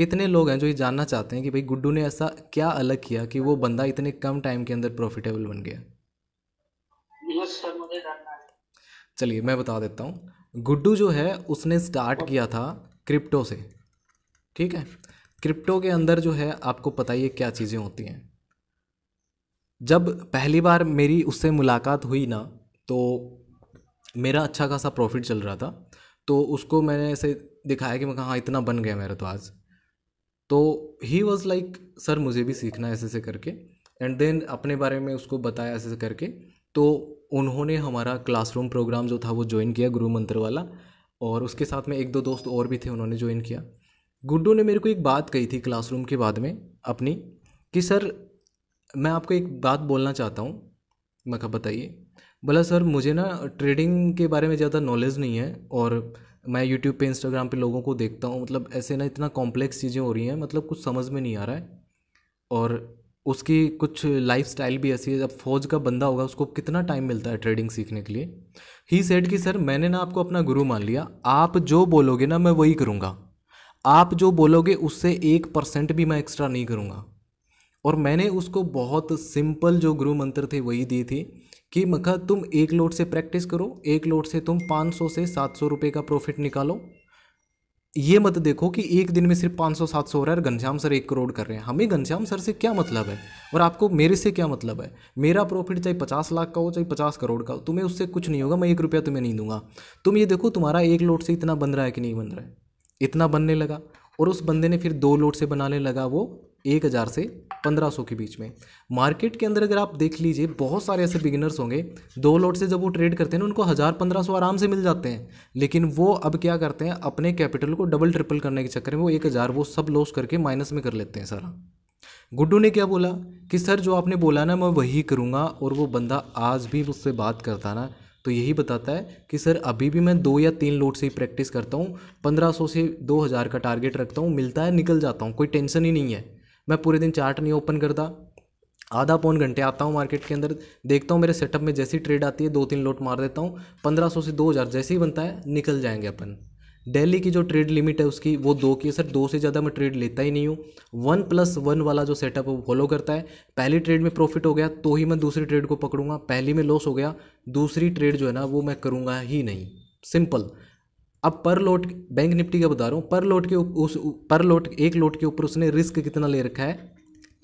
कितने लोग हैं जो ये जानना चाहते हैं कि भाई गुड्डू ने ऐसा क्या अलग किया कि वो बंदा इतने कम टाइम के अंदर प्रॉफिटेबल बन गया चलिए मैं बता देता हूँ गुड्डू जो है उसने स्टार्ट किया था क्रिप्टो से ठीक है क्रिप्टो के अंदर जो है आपको पता ही है क्या चीज़ें होती हैं जब पहली बार मेरी उससे मुलाकात हुई ना तो मेरा अच्छा खासा प्रॉफिट चल रहा था तो उसको मैंने ऐसे दिखाया कि मैं कहा हाँ इतना बन गया मेरा तो आज तो ही वॉज़ लाइक सर मुझे भी सीखना ऐसे से करके एंड देन अपने बारे में उसको बताया ऐसे करके तो उन्होंने हमारा क्लासरूम प्रोग्राम जो था वो ज्वाइन किया गुरु मंत्र वाला और उसके साथ में एक दो दोस्त और भी थे उन्होंने ज्वाइन किया गुड्डू ने मेरे को एक बात कही थी क्लासरूम के बाद में अपनी कि सर मैं आपको एक बात बोलना चाहता हूँ मैं कहा बताइए बोला सर मुझे ना ट्रेडिंग के बारे में ज़्यादा नॉलेज नहीं है और मैं यूट्यूब पे इंस्टाग्राम पे लोगों को देखता हूँ मतलब ऐसे ना इतना कॉम्प्लेक्स चीज़ें हो रही हैं मतलब कुछ समझ में नहीं आ रहा है और उसकी कुछ लाइफ स्टाइल भी ऐसी है जब फौज का बंदा होगा उसको कितना टाइम मिलता है ट्रेडिंग सीखने के लिए ही सेड कि सर मैंने ना आपको अपना गुरु मान लिया आप जो बोलोगे ना मैं वही करूँगा आप जो बोलोगे उससे एक परसेंट भी मैं एक्स्ट्रा नहीं करूँगा और मैंने उसको बहुत सिंपल जो गुरु मंत्र थे वही दी थी कि मखा तुम एक लोट से प्रैक्टिस करो एक लोट से तुम 500 से 700 रुपए का प्रॉफिट निकालो ये मत देखो कि एक दिन में सिर्फ 500 700 हो रहा है और घनश्याम सर एक करोड़ कर रहे हैं हमें घनश्याम सर से क्या मतलब है और आपको मेरे से क्या मतलब है मेरा प्रॉफिट चाहे पचास लाख का हो चाहे पचास करोड़ का हो तुम्हें उससे कुछ नहीं होगा मैं एक रुपया तुम्हें नहीं दूंगा तुम ये देखो तुम्हारा एक लोट से इतना बन रहा है कि नहीं बन रहा है इतना बनने लगा और उस बंदे ने फिर दो लोट से बनाने लगा वो एक हज़ार से पंद्रह सौ के बीच में मार्केट के अंदर अगर आप देख लीजिए बहुत सारे ऐसे बिगिनर्स होंगे दो लॉट से जब वो ट्रेड करते हैं ना उनको हज़ार पंद्रह सौ आराम से मिल जाते हैं लेकिन वो अब क्या करते हैं अपने कैपिटल को डबल ट्रिपल करने के चक्कर में वो एक हज़ार वो सब लॉस करके माइनस में कर लेते हैं सारा गुड्डू ने क्या बोला कि सर जो आपने बोला ना मैं वही करूँगा और वो बंदा आज भी मुझसे बात करता ना तो यही बताता है कि सर अभी भी मैं दो या तीन लोड से ही प्रैक्टिस करता हूँ पंद्रह सौ से दो हज़ार का टारगेट रखता हूँ मिलता है निकल जाता हूँ कोई टेंशन ही नहीं है मैं पूरे दिन चार्ट नहीं ओपन करता आधा पौन घंटे आता हूँ मार्केट के अंदर देखता हूँ मेरे सेटअप में जैसी ट्रेड आती है दो तीन लोट मार देता हूँ पंद्रह सौ से दो हज़ार जैसे ही बनता है निकल जाएंगे अपन डेली की जो ट्रेड लिमिट है उसकी वो दो की है सर दो से ज़्यादा मैं ट्रेड लेता ही नहीं हूँ वन प्लस वन वाला जो सेटअप है वो फॉलो करता है पहली ट्रेड में प्रॉफिट हो गया तो ही मैं दूसरी ट्रेड को पकड़ूंगा पहली में लॉस हो गया दूसरी ट्रेड जो है ना वो मैं करूँगा ही नहीं सिंपल अब पर लोट बैंक निफ्टी का बता रहा हूँ पर लोट के उस पर लोट एक लोट के ऊपर उसने रिस्क कितना ले रखा है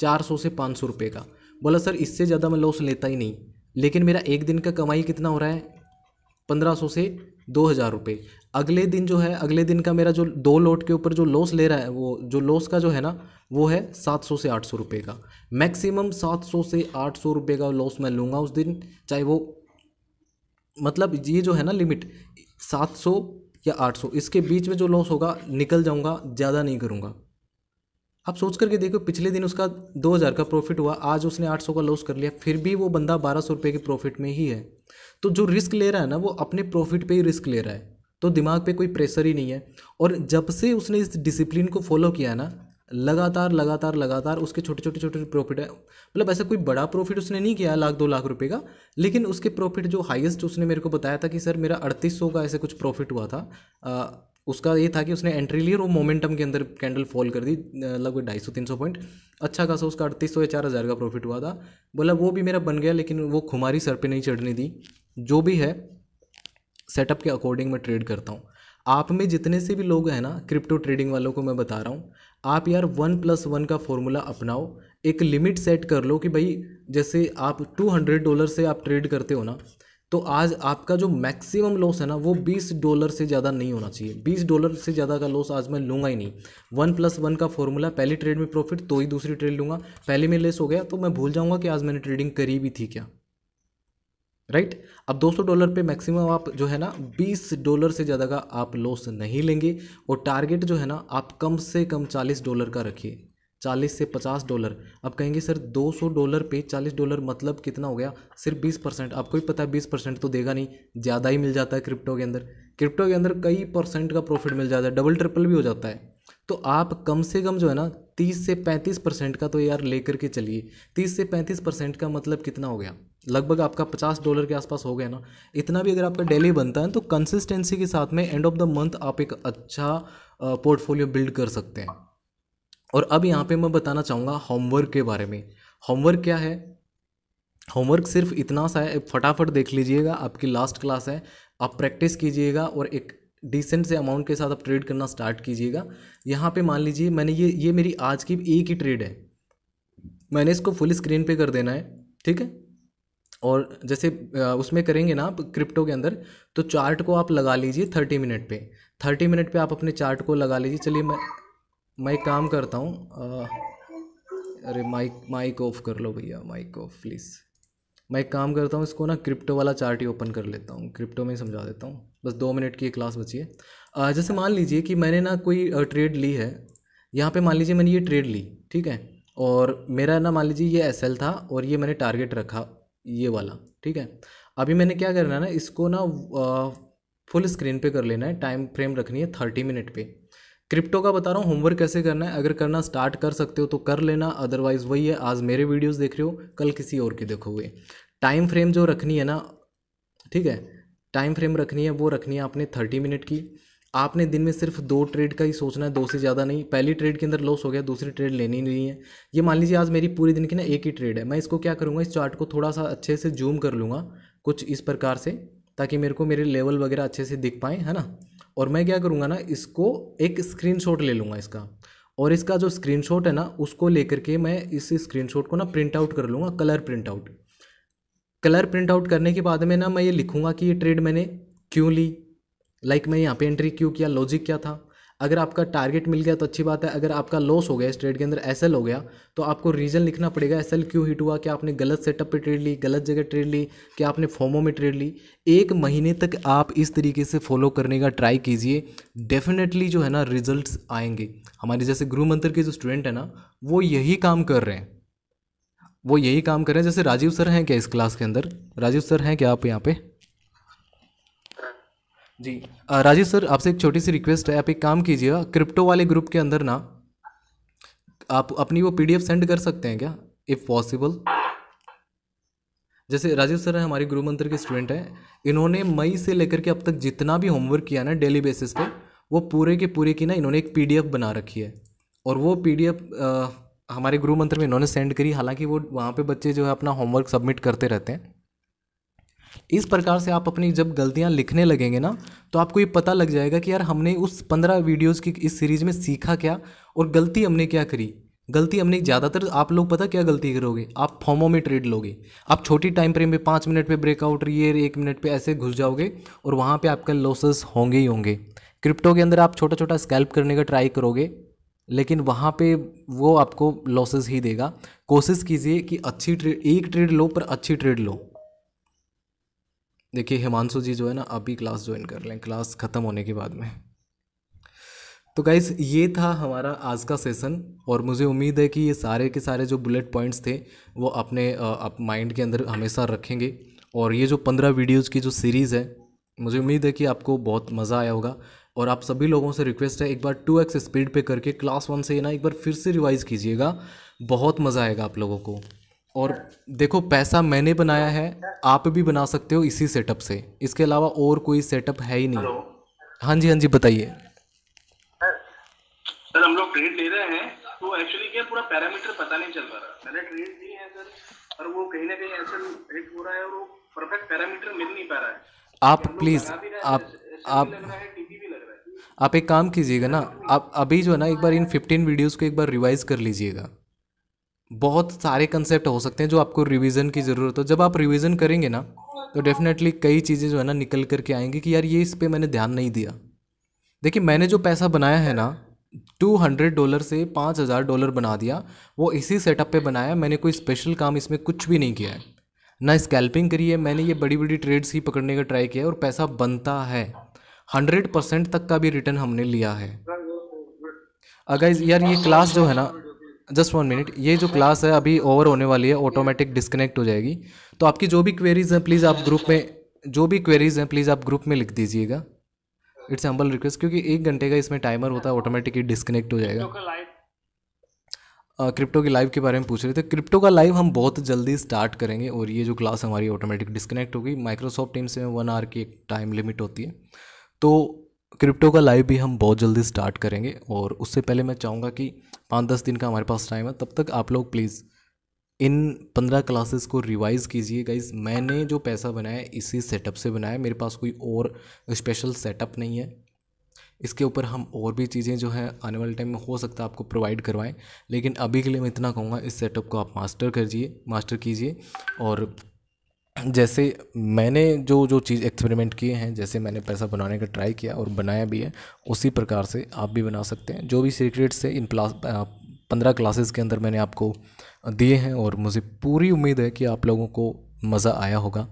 चार सौ से पाँच सौ रुपये का बोला सर इससे ज़्यादा मैं लॉस लेता ही नहीं लेकिन मेरा एक दिन का कमाई कितना हो रहा है पंद्रह सौ से दो हज़ार रुपये अगले दिन जो है अगले दिन का मेरा जो दो लोट के ऊपर जो लॉस ले रहा है वो जो लॉस का जो है ना वो है सात सौ से आठ सौ रुपये का मैक्सिमम सात सौ से आठ सौ रुपये का लॉस मैं लूँगा उस दिन चाहे वो मतलब ये जो है ना लिमिट सात सौ या 800 इसके बीच में जो लॉस होगा निकल जाऊंगा ज़्यादा नहीं करूँगा आप सोच करके देखो पिछले दिन उसका 2000 का प्रॉफिट हुआ आज उसने 800 का लॉस कर लिया फिर भी वो बंदा बारह सौ के प्रॉफिट में ही है तो जो रिस्क ले रहा है ना वो अपने प्रॉफिट पे ही रिस्क ले रहा है तो दिमाग पे कोई प्रेशर ही नहीं है और जब से उसने इस डिसिप्लिन को फॉलो किया है ना लगातार लगातार लगातार उसके छोटे छोटे छोटे प्रॉफिट है मतलब ऐसा कोई बड़ा प्रॉफिट उसने नहीं किया लाख दो लाख रुपए का लेकिन उसके प्रॉफिट जो हाईएस्ट उसने मेरे को बताया था कि सर मेरा अड़तीस सौ का ऐसे कुछ प्रॉफिट हुआ था आ, उसका ये था कि उसने एंट्री ली और वो मोमेंटम के अंदर कैंडल फॉल कर दी लगभग ढाई सौ तीन सौ पॉइंट अच्छा खासा उसका अड़तीस सौ या चार हज़ार का प्रॉफिट हुआ था बोला वो भी मेरा बन गया लेकिन वो खुमारी सर पे नहीं चढ़ने दी जो भी है सेटअप के अकॉर्डिंग मैं ट्रेड करता हूँ आप में जितने से भी लोग हैं ना क्रिप्टो ट्रेडिंग वालों को मैं बता रहा हूँ आप यार वन प्लस वन का फॉर्मूला अपनाओ एक लिमिट सेट कर लो कि भाई जैसे आप टू हंड्रेड डॉलर से आप ट्रेड करते हो ना तो आज आपका जो मैक्सिमम लॉस है ना वो बीस डॉलर से ज़्यादा नहीं होना चाहिए बीस डॉलर से ज़्यादा का लॉस आज मैं लूँगा ही नहीं वन प्लस वन का फॉर्मूला पहली ट्रेड में प्रॉफिट तो ही दूसरी ट्रेड लूँगा पहले में लेस हो गया तो मैं भूल जाऊँगा कि आज मैंने ट्रेडिंग करी भी थी क्या राइट right? अब 200 डॉलर पे मैक्सिमम आप जो है ना 20 डॉलर से ज़्यादा का आप लॉस नहीं लेंगे और टारगेट जो है ना आप कम से कम 40 डॉलर का रखिए 40 से 50 डॉलर अब कहेंगे सर 200 डॉलर पे 40 डॉलर मतलब कितना हो गया सिर्फ 20 परसेंट आपको ही पता है 20 परसेंट तो देगा नहीं ज़्यादा ही मिल जाता है क्रिप्टो के अंदर क्रिप्टो के अंदर कई परसेंट का प्रॉफिट मिल जाता है डबल ट्रिपल भी हो जाता है तो आप कम से कम जो है ना 30 से 35 परसेंट का तो यार लेकर के चलिए 30 से 35 परसेंट का मतलब कितना हो गया लगभग आपका पचास डॉलर के आसपास हो गया ना इतना भी अगर आपका डेली बनता है तो कंसिस्टेंसी के साथ में एंड ऑफ द मंथ आप एक अच्छा पोर्टफोलियो बिल्ड कर सकते हैं और अब यहाँ पे मैं बताना चाहूँगा होमवर्क के बारे में होमवर्क क्या है होमवर्क सिर्फ इतना सा है फटाफट देख लीजिएगा आपकी लास्ट क्लास है आप प्रैक्टिस कीजिएगा और एक डिसेंट से अमाउंट के साथ आप ट्रेड करना स्टार्ट कीजिएगा यहाँ पे मान लीजिए मैंने ये ये मेरी आज की एक ही ट्रेड है मैंने इसको फुल स्क्रीन पे कर देना है ठीक है और जैसे उसमें करेंगे ना आप क्रिप्टो के अंदर तो चार्ट को आप लगा लीजिए थर्टी मिनट पे थर्टी मिनट पे आप अपने चार्ट को लगा लीजिए चलिए मैं मैं एक काम करता हूँ अरे माइक माइक ऑफ कर लो भैया माइक ऑफ प्लीज़ मैं एक काम करता हूँ इसको ना क्रिप्टो वाला चार्ट ही ओपन कर लेता हूँ क्रिप्टो में ही समझा देता हूँ बस दो मिनट की क्लास बची है जैसे मान लीजिए कि मैंने ना कोई ट्रेड ली है यहाँ पे मान लीजिए मैंने ये ट्रेड ली ठीक है और मेरा ना मान लीजिए ये एस था और ये मैंने टारगेट रखा ये वाला ठीक है अभी मैंने क्या करना है ना इसको ना फुल स्क्रीन पे कर लेना है टाइम फ्रेम रखनी है थर्टी मिनट पे क्रिप्टो का बता रहा हूँ होमवर्क कैसे करना है अगर करना स्टार्ट कर सकते हो तो कर लेना अदरवाइज़ वही है आज मेरे वीडियोस देख रहे हो कल किसी और के देखोगे टाइम फ्रेम जो रखनी है ना ठीक है टाइम फ्रेम रखनी है वो रखनी है आपने थर्टी मिनट की आपने दिन में सिर्फ दो ट्रेड का ही सोचना है दो से ज़्यादा नहीं पहली ट्रेड के अंदर लॉस हो गया दूसरी ट्रेड लेनी नहीं है ये मान लीजिए आज मेरी पूरे दिन की ना एक ही ट्रेड है मैं इसको क्या करूँगा इस चार्ट को थोड़ा सा अच्छे से जूम कर लूँगा कुछ इस प्रकार से ताकि मेरे को मेरे लेवल वगैरह अच्छे से दिख पाएँ है ना और मैं क्या करूँगा ना इसको एक स्क्रीन ले लूँगा इसका और इसका जो स्क्रीन है ना उसको लेकर के मैं इस स्क्रीन को ना प्रिंट आउट कर लूँगा colour print out colour print out करने के बाद में ना मैं ये लिखूँगा कि ये ट्रेड मैंने क्यों ली लाइक like मैं यहाँ पे एंट्री क्यों किया लॉजिक क्या था अगर आपका टारगेट मिल गया तो अच्छी बात है अगर आपका लॉस हो गया इस ट्रेड के अंदर एसएल हो गया तो आपको रीज़न लिखना पड़ेगा एसएल क्यों हिट हुआ क्या आपने गलत सेटअप पे ट्रेड ली गलत जगह ट्रेड ली क्या आपने फॉर्मो में ट्रेड ली एक महीने तक आप इस तरीके से फॉलो करने का ट्राई कीजिए डेफिनेटली जो है ना रिजल्ट आएंगे हमारे जैसे गुरु मंत्र के जो स्टूडेंट हैं ना वो यही काम कर रहे हैं वो यही काम कर रहे हैं जैसे राजीव सर हैं क्या इस क्लास के अंदर राजीव सर हैं क्या आप यहाँ पर जी राजीव सर आपसे एक छोटी सी रिक्वेस्ट है आप एक काम कीजिएगा क्रिप्टो वाले ग्रुप के अंदर ना आप अपनी वो पीडीएफ सेंड कर सकते हैं क्या इफ़ पॉसिबल जैसे राजीव सर हमारे गुरु मंत्र के स्टूडेंट हैं इन्होंने मई से लेकर के अब तक जितना भी होमवर्क किया ना डेली बेसिस पे वो पूरे के पूरे की ना इन्होंने एक पीडीएफ बना रखी है और वो पीडीएफ हमारे गुरु मंत्र में इन्होंने सेंड करी हालांकि वो वहाँ पे बच्चे जो है अपना होमवर्क सबमिट करते रहते हैं इस प्रकार से आप अपनी जब गलतियाँ लिखने लगेंगे ना तो आपको ये पता लग जाएगा कि यार हमने उस पंद्रह वीडियोज़ की इस सीरीज़ में सीखा क्या और गलती हमने क्या करी गलती हमने ज़्यादातर आप लोग पता क्या गलती करोगे आप फॉर्मों में ट्रेड लोगे आप छोटी टाइम फ्रेम पे पाँच मिनट पे ब्रेकआउट ये एक मिनट पे ऐसे घुस जाओगे और वहाँ पे आपके लॉसेस होंगे ही होंगे क्रिप्टो के अंदर आप छोटा छोटा स्कैल्प करने का ट्राई करोगे लेकिन वहाँ पे वो आपको लॉसेस ही देगा कोशिश कीजिए कि अच्छी ट्रेड एक ट्रेड लो पर अच्छी ट्रेड लो देखिए हिमांशु जी जो है ना अभी क्लास ज्वाइन कर लें क्लास ख़त्म होने के बाद में तो गाइज ये था हमारा आज का सेशन और मुझे उम्मीद है कि ये सारे के सारे जो बुलेट पॉइंट्स थे वो अपने आप माइंड के अंदर हमेशा रखेंगे और ये जो पंद्रह वीडियोज़ की जो सीरीज़ है मुझे उम्मीद है कि आपको बहुत मज़ा आया होगा और आप सभी लोगों से रिक्वेस्ट है एक बार टू एक्स स्पीड पे करके क्लास वन से ना एक बार फिर से रिवाइज़ कीजिएगा बहुत मज़ा आएगा आप लोगों को और देखो पैसा मैंने बनाया है आप भी बना सकते हो इसी सेटअप से इसके अलावा और कोई सेटअप है ही नहीं हाँ जी हाँ जी बताइए सर हम लोग ट्रेड ले रहे हैं तो एक्चुअली क्या पूरा पैरामीटर पता नहीं चल पा रहा मैंने ट्रेड दी है सर और वो कहीं ना कहीं ऐसा हिट हो रहा है और वो परफेक्ट पैरामीटर मिल नहीं पा रहा है आप प्लीज़ आप आप आप एक काम कीजिएगा ना आप अभी जो है ना एक बार इन फिफ्टीन वीडियोस को एक बार रिवाइज कर लीजिएगा बहुत सारे कंसेप्ट हो सकते हैं जो आपको रिवीजन की ज़रूरत हो जब आप रिवीजन करेंगे ना तो डेफिनेटली कई चीज़ें जो है ना निकल करके आएंगी कि यार ये इस पर मैंने ध्यान नहीं दिया देखिए मैंने जो पैसा बनाया है ना टू हंड्रेड डॉलर से पाँच हज़ार डॉलर बना दिया वो इसी सेटअप पे बनाया मैंने कोई स्पेशल काम इसमें कुछ भी नहीं किया है ना स्कैल्पिंग करी है मैंने ये बड़ी बड़ी ट्रेड्स ही पकड़ने का ट्राई किया है और पैसा बनता है हंड्रेड परसेंट तक का भी रिटर्न हमने लिया है अगर यार ये क्लास जो है ना जस्ट वन मिनट ये जो क्लास है अभी ओवर होने वाली है ऑटोमेटिक डिस्कनेक्ट हो जाएगी तो आपकी जो भी क्वेरीज़ हैं प्लीज़ आप ग्रुप में जो भी क्वेरीज़ हैं प्लीज़ आप ग्रुप में लिख दीजिएगा इट्स हम्बल रिक्वेस्ट क्योंकि एक घंटे का इसमें टाइमर होता है ऑटोमेटिकली डिस्कनेक्ट हो जाएगा क्रिप्टो की लाइव के बारे में पूछ रहे थे क्रिप्टो का लाइव हम बहुत जल्दी स्टार्ट करेंगे और ये जो क्लास हमारी ऑटोमेटिक डिस्कनेक्ट होगी माइक्रोसॉफ्ट टीम से वन आवर की एक टाइम लिमिट होती है तो क्रिप्टो का लाइव भी हम बहुत जल्दी स्टार्ट करेंगे और उससे पहले मैं चाहूँगा कि पाँच दस दिन का हमारे पास टाइम है तब तक आप लोग प्लीज़ इन पंद्रह क्लासेस को रिवाइज़ कीजिए गाइज मैंने जो पैसा बनाया इसी सेटअप से बनाया मेरे पास कोई और स्पेशल सेटअप नहीं है इसके ऊपर हम और भी चीज़ें जो है आने वाले टाइम में हो सकता है आपको प्रोवाइड करवाएं लेकिन अभी के लिए मैं इतना कहूँगा इस सेटअप को आप मास्टर करिए मास्टर कीजिए और जैसे मैंने जो जो चीज़ एक्सपेरिमेंट किए हैं जैसे मैंने पैसा बनाने का ट्राई किया और बनाया भी है उसी प्रकार से आप भी बना सकते हैं जो भी सीक्रेट्स है इन प्लास पंद्रह क्लासेस के अंदर मैंने आपको दिए हैं और मुझे पूरी उम्मीद है कि आप लोगों को मज़ा आया होगा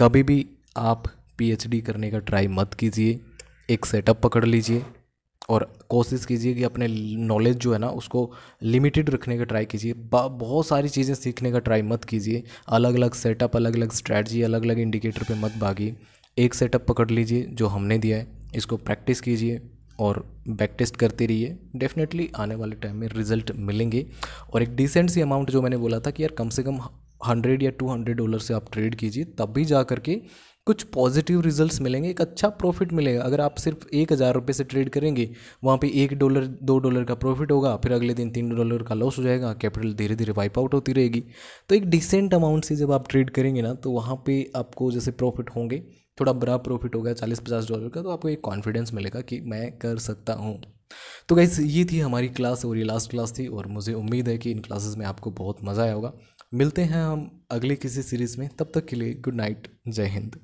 कभी भी आप पीएचडी करने का ट्राई मत कीजिए एक सेटअप पकड़ लीजिए और कोशिश कीजिए कि अपने नॉलेज जो है ना उसको लिमिटेड रखने का ट्राई कीजिए बहुत सारी चीज़ें सीखने का ट्राई मत कीजिए अलग अलग सेटअप अलग अलग स्ट्रैटी अलग अलग इंडिकेटर पर मत भागी एक सेटअप पकड़ लीजिए जो हमने दिया है इसको प्रैक्टिस कीजिए और बैक टेस्ट करते रहिए डेफिनेटली आने वाले टाइम में रिजल्ट मिलेंगे और एक डिसेंट सी अमाउंट जो मैंने बोला था कि यार कम से कम हंड्रेड या टू हंड्रेड डॉलर से आप ट्रेड कीजिए तब भी जा करके कुछ पॉजिटिव रिजल्ट्स मिलेंगे एक अच्छा प्रॉफिट मिलेगा अगर आप सिर्फ एक हज़ार रुपये से ट्रेड करेंगे वहाँ पे एक डॉलर दो डॉलर का प्रॉफिट होगा फिर अगले दिन तीन डॉलर का लॉस हो जाएगा कैपिटल धीरे धीरे वाइप आउट होती रहेगी तो एक डिसेंट अमाउंट से जब आप ट्रेड करेंगे ना तो वहाँ पर आपको जैसे प्रॉफिट होंगे थोड़ा बड़ा प्रॉफिट होगा चालीस पचास डॉलर का तो आपको एक कॉन्फिडेंस मिलेगा कि मैं कर सकता हूँ तो गाइस ये थी हमारी क्लास और ये लास्ट क्लास थी और मुझे उम्मीद है कि इन क्लासेस में आपको बहुत मज़ा आया होगा मिलते हैं हम अगले किसी सीरीज़ में तब तक के लिए गुड नाइट जय हिंद